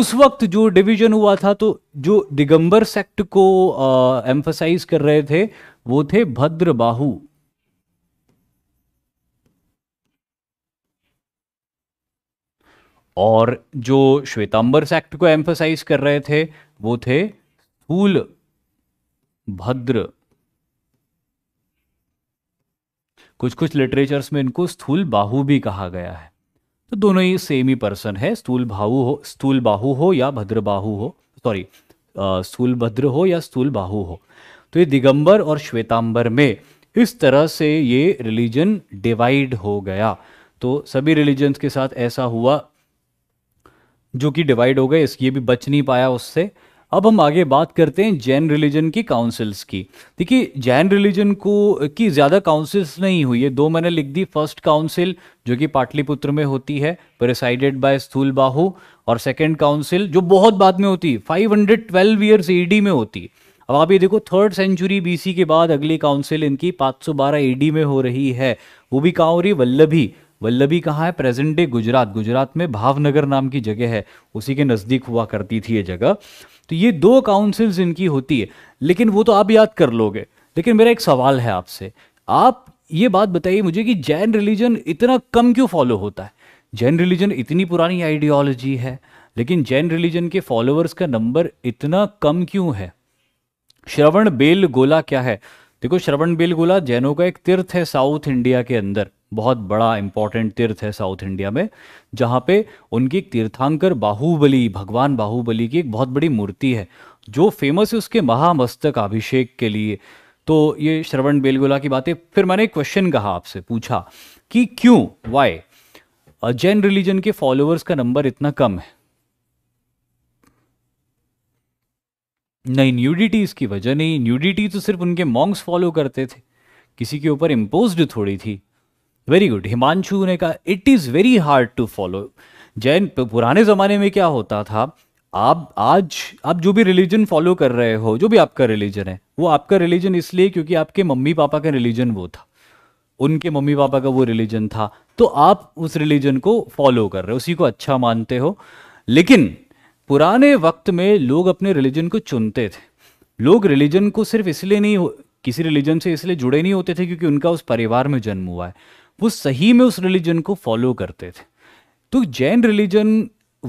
उस वक्त जो डिवीजन हुआ था तो जो दिगंबर सेक्ट को एम्फोसाइज कर रहे थे वो थे भद्रबाहु और जो श्वेतांबर सेक्ट को एम्फोसाइज कर रहे थे वो थे स्थूल भद्र कुछ कुछ लिटरेचर्स में इनको स्थूल बाहु भी कहा गया है तो दोनों ही सेम ही पर्सन है स्थूल भावु हो स्थूल बाहु हो या भद्र बाहु हो सॉरी स्थूल भद्र हो या स्थूल बाहु हो तो ये दिगंबर और श्वेतांबर में इस तरह से ये रिलीजन डिवाइड हो गया तो सभी रिलीजन्स के साथ ऐसा हुआ जो कि डिवाइड हो गए ये भी बच नहीं पाया उससे अब हम आगे बात करते हैं जैन रिलीजन की काउंसिल्स की देखिए जैन रिलीजन को की ज़्यादा काउंसिल्स नहीं हुई है दो मैंने लिख दी फर्स्ट काउंसिल जो कि पाटलिपुत्र में होती है प्रिसाइडेड बाय स्थूल बाहू और सेकेंड काउंसिल जो बहुत बाद में होती है five hundred twelve years AD में होती है अब आप ये देखो थर्ड सेंचुरी बीसी के बाद अगली काउंसिल इनकी 512 सौ में हो रही है वो भी कहाँ हो रही वल्लभी वल्लभी कहाँ है प्रेजेंट डे गुजरात गुजरात में भावनगर नाम की जगह है उसी के नज़दीक हुआ करती थी ये जगह तो ये दो काउंसिल्स इनकी होती है लेकिन वो तो आप याद कर लोगे लेकिन मेरा एक सवाल है आपसे आप ये बात बताइए मुझे कि जैन रिलीजन इतना कम क्यों फॉलो होता है जैन रिलीजन इतनी पुरानी आइडियोलॉजी है लेकिन जैन रिलीजन के फॉलोअर्स का नंबर इतना कम क्यों है श्रवण बेल गोला क्या है देखो श्रवण बेल गोला जैनों का एक तीर्थ है साउथ इंडिया के अंदर बहुत बड़ा इंपॉर्टेंट तीर्थ है साउथ इंडिया में जहाँ पे उनकी एक तीर्थांकर बाहुबली भगवान बाहुबली की एक बहुत बड़ी मूर्ति है जो फेमस है उसके महामस्तक अभिषेक के लिए तो ये श्रवण बेलगोला की बातें फिर मैंने एक क्वेश्चन कहा आपसे पूछा कि क्यों वाई जैन रिलीजन के फॉलोअर्स का नंबर इतना कम है नहीं न्यूडिटी इसकी वजह नहीं न्यूडिटी तो सिर्फ उनके मॉन्ग्स फॉलो करते थे किसी के ऊपर इम्पोज थोड़ी थी वेरी गुड हिमांशु ने कहा it is very hard to follow Jain पुराने ज़माने में क्या होता था आप आज आप जो भी रिलीजन फॉलो कर रहे हो जो भी आपका रिलीजन है वो आपका रिलीजन इसलिए क्योंकि आपके मम्मी पापा का रिलीजन वो था उनके मम्मी पापा का वो रिलीजन था तो आप उस रिलीजन को फॉलो कर रहे हो उसी को अच्छा मानते हो लेकिन पुराने वक्त में लोग अपने रिलीजन को चुनते थे लोग रिलीजन को सिर्फ इसलिए नहीं किसी रिलीजन से इसलिए जुड़े नहीं होते थे क्योंकि उनका उस परिवार में जन्म हुआ है वो सही में उस रिलीजन को फॉलो करते थे तो Jain religion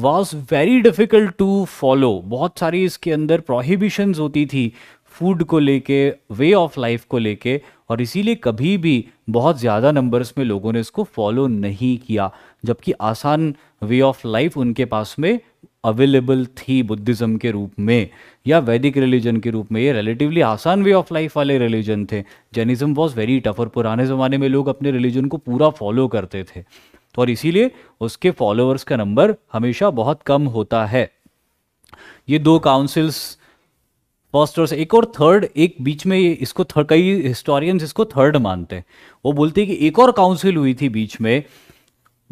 was very difficult to follow बहुत सारी इसके अंदर प्रोहिबिशन होती थी फूड को लेके वे ऑफ लाइफ को लेके और इसीलिए कभी भी बहुत ज़्यादा नंबर्स में लोगों ने इसको फॉलो नहीं किया जबकि आसान वे ऑफ लाइफ उनके पास में अवेलेबल थी बुद्धिज़्म के रूप में या वैदिक रिलीजन के रूप में ये रिलेटिवली आसान वे ऑफ लाइफ वाले रिलीजन थे जैनिज़्म वॉज वेरी टफ और पुराने ज़माने में लोग अपने रिलीजन को पूरा फॉलो करते थे तो और इसीलिए उसके फॉलोअर्स का नंबर हमेशा बहुत कम होता है ये दो काउंसिल्स फर्स्ट और एक और थर्ड एक बीच में इसको थर्ड कई हिस्टोरियंस इसको थर्ड मानते हैं वो बोलते हैं कि एक और काउंसिल हुई थी बीच में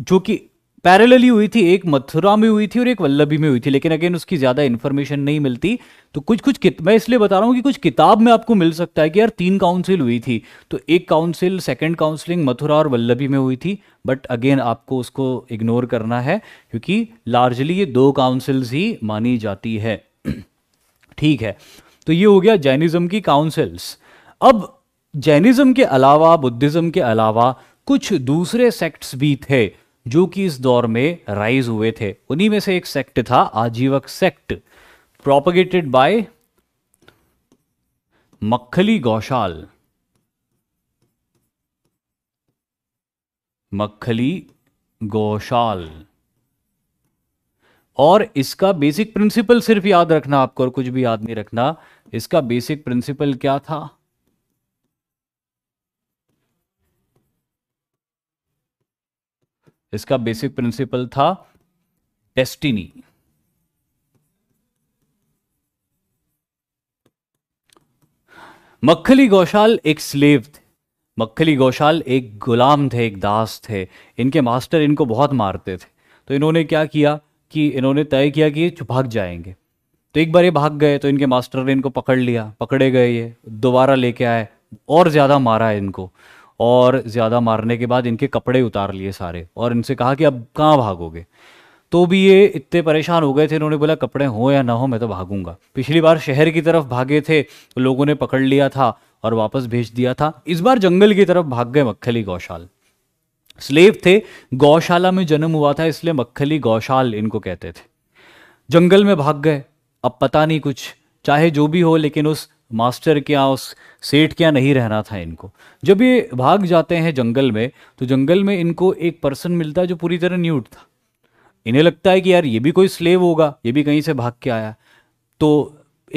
जो कि पैरेलली हुई थी एक मथुरा में हुई थी और एक वल्लभी में हुई थी लेकिन अगेन उसकी ज़्यादा इन्फॉर्मेशन नहीं मिलती तो कुछ कुछ मैं इसलिए बता रहा हूँ कि कुछ किताब में आपको मिल सकता है कि यार तीन काउंसिल हुई थी तो एक काउंसिल सेकंड काउंसलिंग मथुरा और वल्लभी में हुई थी बट अगेन आपको उसको इग्नोर करना है क्योंकि लार्जली ये दो काउंसिल्स ही मानी जाती है ठीक है तो ये हो गया जैनिज़्म की काउंसिल्स अब जैनिज़्म के अलावा बुद्धिज़्म के अलावा कुछ दूसरे सेक्ट्स भी थे जो कि इस दौर में राइज हुए थे उन्हीं में से एक सेक्ट था Ajivak sect propagated by Makkhali Gaushal Makkhali Gaushal और इसका बेसिक प्रिंसिपल सिर्फ याद रखना आपको और कुछ भी याद नहीं रखना इसका बेसिक प्रिंसिपल क्या था इसका बेसिक प्रिंसिपल था डेस्टिनी मक्खली गौशाल एक स्लेव थे मक्खली गौशाल एक गुलाम थे एक दास थे इनके मास्टर इनको बहुत मारते थे तो इन्होंने क्या किया कि इन्होंने तय किया कि ये भाग जाएंगे तो एक बार ये भाग गए तो इनके मास्टर ने इनको पकड़ लिया पकड़े गए ये दोबारा लेके आए और ज़्यादा मारा इनको और ज़्यादा मारने के बाद इनके कपड़े उतार लिए सारे और इनसे कहा कि अब कहाँ भागोगे तो भी ये इतने परेशान हो गए थे इन्होंने बोला कपड़े हो या ना हो मैं तो भागूंगा पिछली बार शहर की तरफ भागे थे लोगों ने पकड़ लिया था और वापस भेज दिया था इस बार जंगल की तरफ भाग गए मक्खली गौशाल स्लेव थे गौशाला में जन्म हुआ था इसलिए मक्खली गौशाल इनको कहते थे जंगल में भाग गए अब पता नहीं कुछ चाहे जो भी हो लेकिन उस मास्टर क्या उस सेठ क्या नहीं रहना था इनको जब ये भाग जाते हैं जंगल में तो जंगल में इनको एक पर्सन मिलता है जो पूरी तरह न्यूट था इन्हें लगता है कि यार ये भी कोई स्लेव होगा ये भी कहीं से भाग के आया तो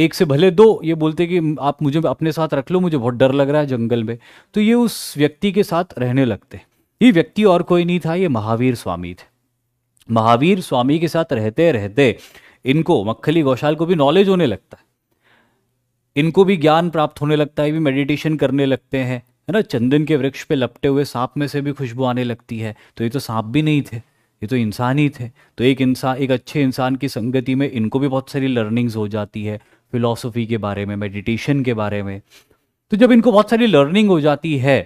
एक से भले दो ये बोलते कि आप मुझे अपने साथ रख लो मुझे बहुत डर लग रहा है जंगल में तो ये उस व्यक्ति के साथ रहने लगते ये व्यक्ति और कोई नहीं था ये महावीर स्वामी थे महावीर स्वामी के साथ रहते रहते इनको मक्खली गौशाल को भी नॉलेज होने लगता है इनको भी ज्ञान प्राप्त होने लगता है भी मेडिटेशन करने लगते हैं है ना चंदन के वृक्ष पे लपटे हुए सांप में से भी खुशबू आने लगती है तो ये तो सांप भी नहीं थे ये तो इंसान ही थे तो एक इंसान एक अच्छे इंसान की संगति में इनको भी बहुत सारी लर्निंग्स हो जाती है फिलॉसफी के बारे में मेडिटेशन के बारे में तो जब इनको बहुत सारी लर्निंग हो जाती है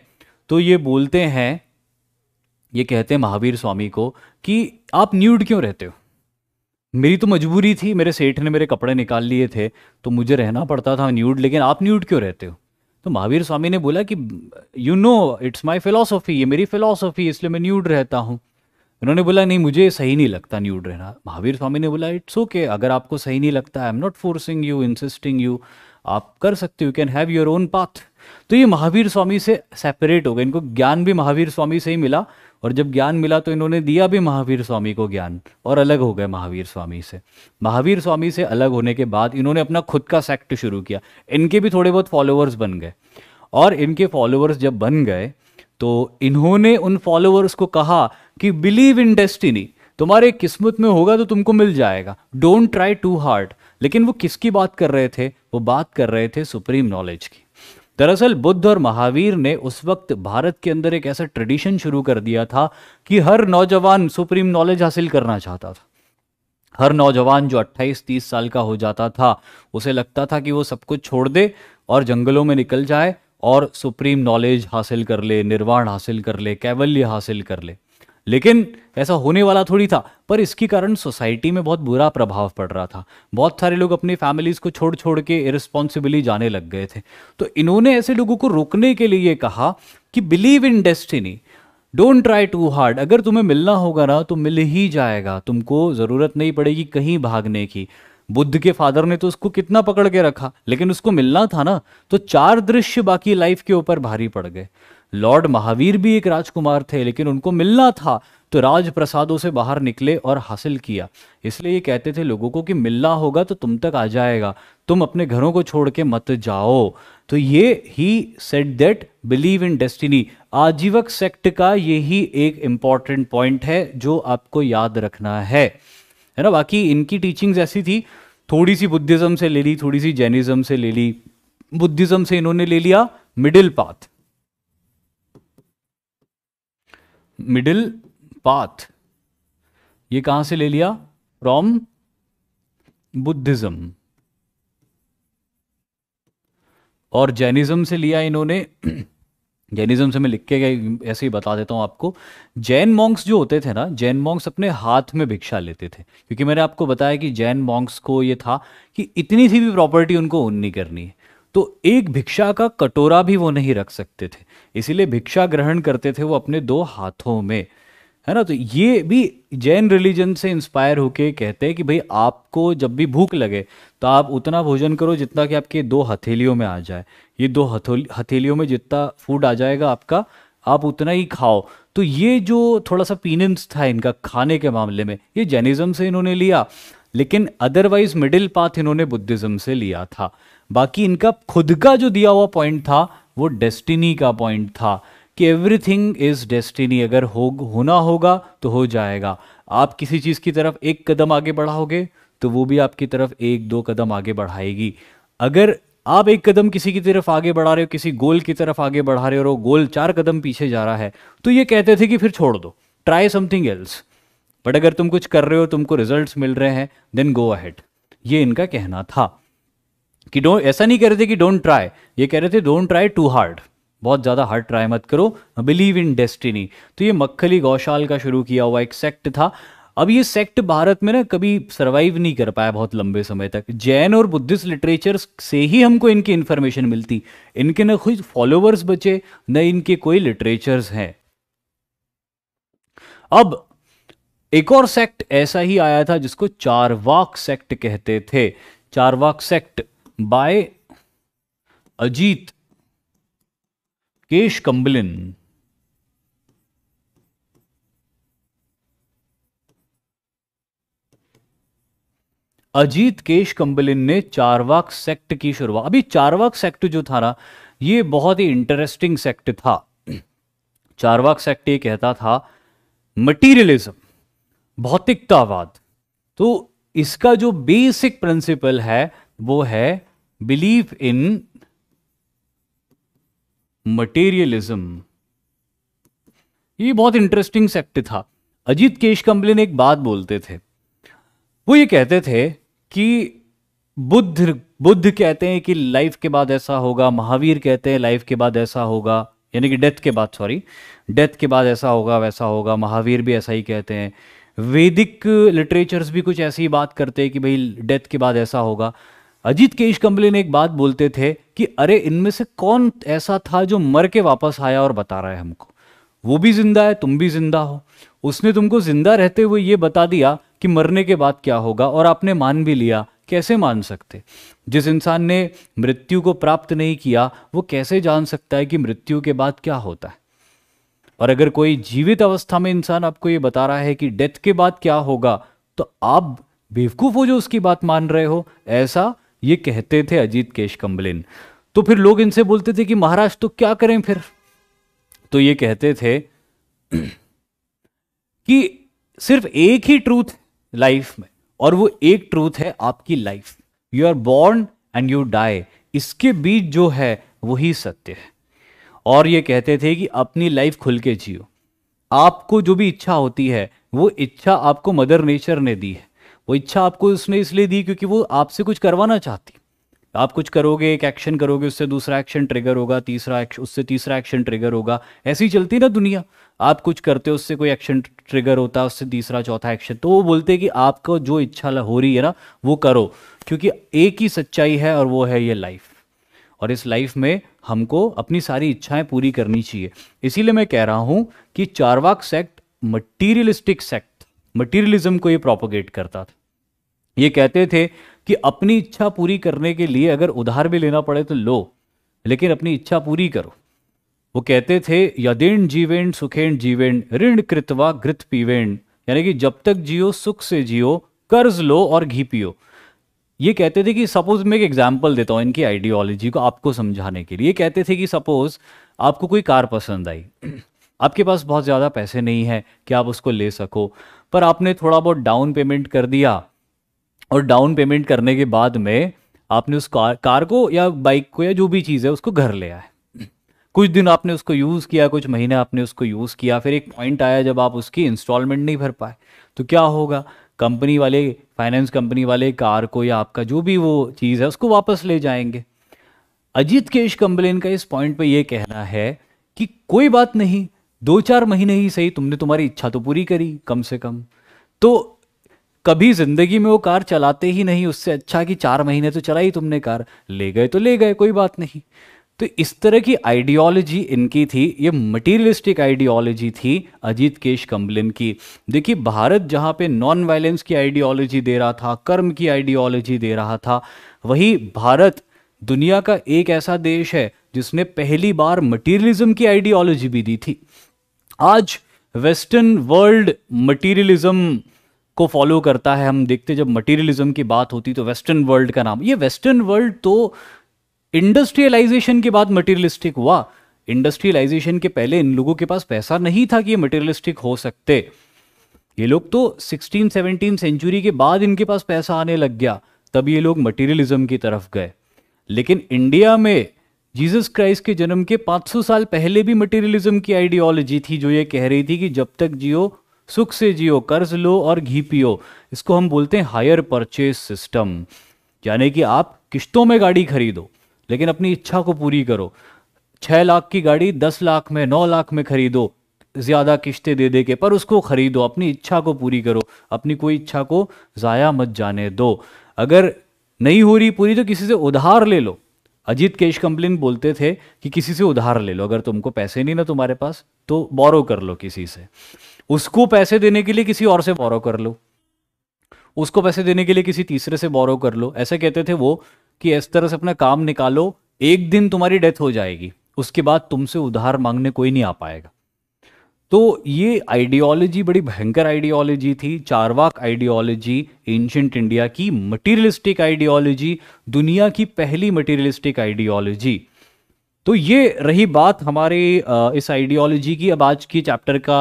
तो ये बोलते हैं ये कहते हैं महावीर स्वामी को कि आप न्यूड क्यों रहते हो मेरी तो मजबूरी थी मेरे सेठ ने मेरे कपड़े निकाल लिए थे तो मुझे रहना पड़ता था न्यूड लेकिन आप न्यूड क्यों रहते हो तो महावीर स्वामी ने बोला कि you know it's my philosophy ये मेरी फिलोसॉफी इसलिए मैं न्यूड रहता हूँ उन्होंने बोला नहीं मुझे सही नहीं लगता न्यूड रहना महावीर स्वामी ने बोला इट्स ओके okay, अगर आपको सही नहीं लगता I am not forcing you insisting you आप कर सकते हो can have your own path तो ये महावीर स्वामी से सेपरेट हो गए इनको ज्ञान भी महावीर स्वामी से ही मिला और जब ज्ञान मिला तो इन्होंने दिया भी महावीर स्वामी को ज्ञान और अलग हो गए महावीर स्वामी से महावीर स्वामी से अलग होने के बाद इन्होंने अपना खुद का सेक्ट शुरू किया इनके भी थोड़े बहुत फॉलोअर्स बन गए और इनके फॉलोअर्स जब बन गए तो इन्होंने उन फॉलोअर्स को कहा कि बिलीव इन डेस्टिनी तुम्हारे किस्मत में होगा तो तुमको मिल जाएगा डोंट ट्राई टू हार्ड लेकिन वो किसकी बात कर रहे थे वो बात कर रहे थे सुप्रीम नॉलेज की दरअसल बुद्ध और महावीर ने उस वक्त भारत के अंदर एक ऐसा ट्रेडिशन शुरू कर दिया था कि हर नौजवान सुप्रीम नॉलेज हासिल करना चाहता था हर नौजवान जो 28-30 साल का हो जाता था उसे लगता था कि वो सब कुछ छोड़ दे और जंगलों में निकल जाए और सुप्रीम नॉलेज हासिल कर ले निर्वाण हासिल कर ले कैवल्य हासिल कर ले लेकिन ऐसा होने वाला थोड़ी था पर इसके कारण सोसाइटी में बहुत बुरा प्रभाव पड़ रहा था बहुत सारे लोग अपनी फैमिलीज़ को छोड़ छोड़ के इरिस्पॉन्सिबली जाने लग गए थे तो इन्होंने ऐसे लोगों को रोकने के लिए कहा कि believe in destiny don't try too hard अगर तुम्हें मिलना होगा ना तो मिल ही जाएगा तुमको ज़रूरत नहीं पड़ेगी कहीं भागने की बुद्ध के फादर ने तो उसको कितना पकड़ के रखा लेकिन उसको मिलना था ना तो चार दृश्य बाकी लाइफ के ऊपर भारी पड़ गए लॉर्ड महावीर भी एक राजकुमार थे लेकिन उनको मिलना था तो राज प्रसादों से बाहर निकले और हासिल किया इसलिए ये कहते थे लोगों को कि मिलना होगा तो तुम तक आ जाएगा तुम अपने घरों को छोड़ के मत जाओ तो ये he said that believe in destiny Ajivak sect का यही एक इम्पॉर्टेंट पॉइंट है जो आपको याद रखना है है ना बाकी इनकी टीचिंग्स ऐसी थी थोड़ी सी बुद्धिज़्म से ले ली थोड़ी सी जैनिज़्म से ले ली बुद्धिज़्म से इन्होंने ले लिया मिडिल पाथ मिडिल पाथ ये कहां से ले लिया फ्रॉम बुद्धिज्म और जैनिज्म से लिया इन्होंने जैनिज्म से मैं लिख के ऐसे ही बता देता हूं आपको जैन मॉन्क्स जो होते थे ना जैन मॉन्क्स अपने हाथ में भिक्षा लेते थे क्योंकि मैंने आपको बताया कि जैन मॉन्क्स को ये था कि इतनी सी भी प्रॉपर्टी उनको ओन नहीं करनी है तो एक भिक्षा का कटोरा भी वो नहीं रख सकते थे इसीलिए भिक्षा ग्रहण करते थे वो अपने दो हाथों में है ना तो ये भी जैन रिलीजन से इंस्पायर होके कहते हैं कि भाई आपको जब भी भूख लगे तो आप उतना भोजन करो जितना कि आपके दो हथेलियों में आ जाए ये दो हथेलियों में जितना फूड आ जाएगा आपका आप उतना ही खाओ तो ये जो थोड़ा सा पीनेंस था इनका खाने के मामले में ये जैनिज़्म से इन्होंने लिया लेकिन अदरवाइज मिडिल पाथ इन्होंने बुद्धिज़्म से लिया था बाकी इनका खुद का जो दिया हुआ पॉइंट था वो डेस्टिनी का पॉइंट था कि एवरीथिंग इज डेस्टिनी अगर हो होना होगा तो हो जाएगा आप किसी चीज़ की तरफ एक कदम आगे बढ़ाओगे तो वो भी आपकी तरफ एक दो कदम आगे बढ़ाएगी अगर आप एक कदम किसी की तरफ आगे बढ़ा रहे हो किसी गोल की तरफ आगे बढ़ा रहे हो और वो गोल चार कदम पीछे जा रहा है तो ये कहते थे कि फिर छोड़ दो ट्राई समथिंग एल्स बट अगर तुम कुछ कर रहे हो तुमको रिजल्ट्स मिल रहे हैं देन गो अहेड ये इनका कहना था कि डोंट ऐसा नहीं कह रहे थे कि डोंट ट्राई ये कह रहे थे डोंट ट्राई टू हार्ड बहुत ज़्यादा हार्ड ट्राई मत करो बिलीव इन डेस्टिनी तो ये मक्खली गौशाल का शुरू किया हुआ एक सेक्ट था अब ये सेक्ट भारत में ना कभी सरवाइव नहीं कर पाया बहुत लंबे समय तक जैन और बुद्धिस्ट लिटरेचर से ही हमको इनकी इन्फॉर्मेशन मिलती इनके ना कोई फॉलोअर्स बचे न इनके कोई लिटरेचर्स हैं अब एक और सेक्ट ऐसा ही आया था जिसको चारवाक सेक्ट कहते थे चारवाक सेक्ट बाय अजीत केश कंबलिन अजीत केश कंबलिन ने चारवाक सेक्ट की शुरुआत अभी चारवाक सेक्ट जो था ना ये बहुत ही इंटरेस्टिंग सेक्ट था चारवाक सेक्ट ये कहता था मटीरियलिज्म भौतिकतावाद तो इसका जो बेसिक प्रिंसिपल है वो है बिलीव इन मटेरियलिज्म ये बहुत इंटरेस्टिंग सेक्ट था अजीत केश ने एक बात बोलते थे वो ये कहते थे कि बुद्ध बुद्ध कहते हैं कि लाइफ के बाद ऐसा होगा महावीर कहते हैं लाइफ के बाद ऐसा होगा यानी कि डेथ के बाद सॉरी डेथ के बाद ऐसा होगा वैसा होगा महावीर भी ऐसा ही कहते हैं वैदिक लिटरेचर्स भी कुछ ऐसी ही बात करते हैं कि भाई डेथ के बाद ऐसा होगा अजीत केश कंबले ने एक बात बोलते थे कि अरे इनमें से कौन ऐसा था जो मर के वापस आया और बता रहा है हमको वो भी जिंदा है तुम भी जिंदा हो उसने तुमको जिंदा रहते हुए ये बता दिया कि मरने के बाद क्या होगा और आपने मान भी लिया कैसे मान सकते जिस इंसान ने मृत्यु को प्राप्त नहीं किया वो कैसे जान सकता है कि मृत्यु के बाद क्या होता है और अगर कोई जीवित अवस्था में इंसान आपको ये बता रहा है कि डेथ के बाद क्या होगा तो आप बेवकूफ हो जो उसकी बात मान रहे हो ऐसा ये कहते थे अजीत केश कम्बलिन तो फिर लोग इनसे बोलते थे कि महाराज तो क्या करें फिर तो ये कहते थे कि सिर्फ एक ही ट्रूथ लाइफ में और वो एक ट्रूथ है आपकी life you are born and you die इसके बीच जो है वही सत्य है और ये कहते थे कि अपनी लाइफ खुल के जियो आपको जो भी इच्छा होती है वो इच्छा आपको मदर नेचर ने दी है वो इच्छा आपको उसने इसलिए दी क्योंकि वो आपसे कुछ करवाना चाहती आप कुछ करोगे एक एक्शन करोगे उससे दूसरा एक्शन ट्रिगर होगा तीसरा एक्शन उससे तीसरा एक्शन ट्रिगर होगा ऐसी चलती ना दुनिया आप कुछ करते हो उससे कोई एक्शन ट्रिगर होता है उससे तीसरा चौथा एक्शन तो वो बोलते हैं कि आपको जो इच्छा हो रही है ना वो करो क्योंकि एक ही सच्चाई है और वो है ये लाइफ और इस लाइफ में हमको अपनी सारी इच्छाएं पूरी करनी चाहिए इसीलिए मैं कह रहा हूं कि Charvak sect materialistic sect materialism को ये प्रोपोगेट करता था ये कहते थे कि अपनी इच्छा पूरी करने के लिए अगर उधार भी लेना पड़े तो लो लेकिन अपनी इच्छा पूरी करो वो कहते थे यदेण जीवेण सुखेण जीवेण ऋण कृतवा घृत पीवेण यानी कि जब तक जियो सुख से जियो कर्ज लो और घी पियो ये कहते थे कि सपोज मैं एक एग्जाम्पल देता हूँ इनकी आइडियोलॉजी को आपको समझाने के लिए कहते थे कि सपोज आपको कोई कार पसंद आई आपके पास बहुत ज़्यादा पैसे नहीं है कि आप उसको ले सको पर आपने थोड़ा बहुत डाउन पेमेंट कर दिया और डाउन पेमेंट करने के बाद में आपने उस कार कार को या बाइक को या जो भी चीज़ है उसको घर ले आए कुछ दिन आपने उसको यूज़ किया कुछ महीने आपने उसको यूज़ किया फिर एक पॉइंट आया जब आप उसकी इंस्टॉलमेंट नहीं भर पाए तो क्या होगा कंपनी वाले फाइनेंस कंपनी वाले कार को या आपका जो भी वो चीज़ है उसको वापस ले जाएंगे अजीत केश कंप्लेन का इस पॉइंट पे ये कहना है कि कोई बात नहीं दो चार महीने ही सही तुमने तुम्हारी इच्छा तो पूरी करी कम से कम तो कभी जिंदगी में वो कार चलाते ही नहीं उससे अच्छा कि चार महीने तो चलाई तुमने कार ले गए तो ले गए कोई बात नहीं तो इस तरह की आइडियोलॉजी इनकी थी ये मटीरियलिस्टिक आइडियोलॉजी थी अजीत केश कम्बलिन की देखिए भारत जहाँ पे नॉन वायलेंस की आइडियोलॉजी दे रहा था कर्म की आइडियोलॉजी दे रहा था वही भारत दुनिया का एक ऐसा देश है जिसने पहली बार मटीरियलिज्म की आइडियोलॉजी भी दी थी आज वेस्टर्न वर्ल्ड मटीरियलिज्म को फॉलो करता है हम देखते जब मटेरियलिज्म की बात होती तो वेस्टर्न वर्ल्ड का नाम ये वेस्टर्न वर्ल्ड तो इंडस्ट्रियलाइजेशन के बाद मटेरियलिस्टिक हुआ इंडस्ट्रियलाइजेशन के पहले इन लोगों के पास पैसा नहीं था कि ये मटेरियलिस्टिक हो सकते ये लोग तो सिक्सटीन सेवनटीन सेंचुरी के बाद इनके पास पैसा आने लग गया तब ये लोग मटेरियलिज्म की तरफ गए लेकिन इंडिया में जीसस क्राइस्ट के जन्म के 500 साल पहले भी मटेरियलिज्म की आइडियोलॉजी थी जो ये कह रही थी कि जब तक जियो सुख से जियो कर्ज लो और घी पियो इसको हम बोलते हैं हायर परचेज सिस्टम यानी कि आप किश्तों में गाड़ी खरीदो लेकिन अपनी इच्छा को पूरी करो छह लाख की गाड़ी दस लाख में नौ लाख में खरीदो ज़्यादा किश्तें दे दे के पर उसको ख़रीदो अपनी इच्छा को पूरी करो अपनी कोई इच्छा को ज़ाया मत जाने दो अगर नहीं हो रही पूरी तो किसी से उधार ले लो अजीत केश कंप्लेन बोलते थे कि किसी से उधार ले लो अगर तुमको पैसे नहीं ना तुम्हारे पास तो बोरो कर लो किसी से उसको पैसे देने के लिए किसी और से बोरो कर लो उसको पैसे देने के लिए किसी तीसरे से बोरो कर लो ऐसे कहते थे वो कि इस तरह से अपना काम निकालो एक दिन तुम्हारी डेथ हो जाएगी उसके बाद तुमसे उधार मांगने कोई नहीं आ पाएगा तो ये आइडियोलॉजी बड़ी भयंकर आइडियोलॉजी थी चारवाक आइडियोलॉजी एंशंट इंडिया की मटीरियलिस्टिक आइडियोलॉजी दुनिया की पहली मटीरियलिस्टिक आइडियोलॉजी तो ये रही बात हमारे इस आइडियोलॉजी की अब आज के चैप्टर का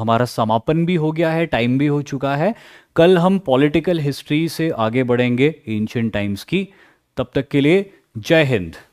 हमारा समापन भी हो गया है टाइम भी हो चुका है कल हम पॉलिटिकल हिस्ट्री से आगे बढ़ेंगे एंशियंट टाइम्स की तब तक के लिए जय हिंद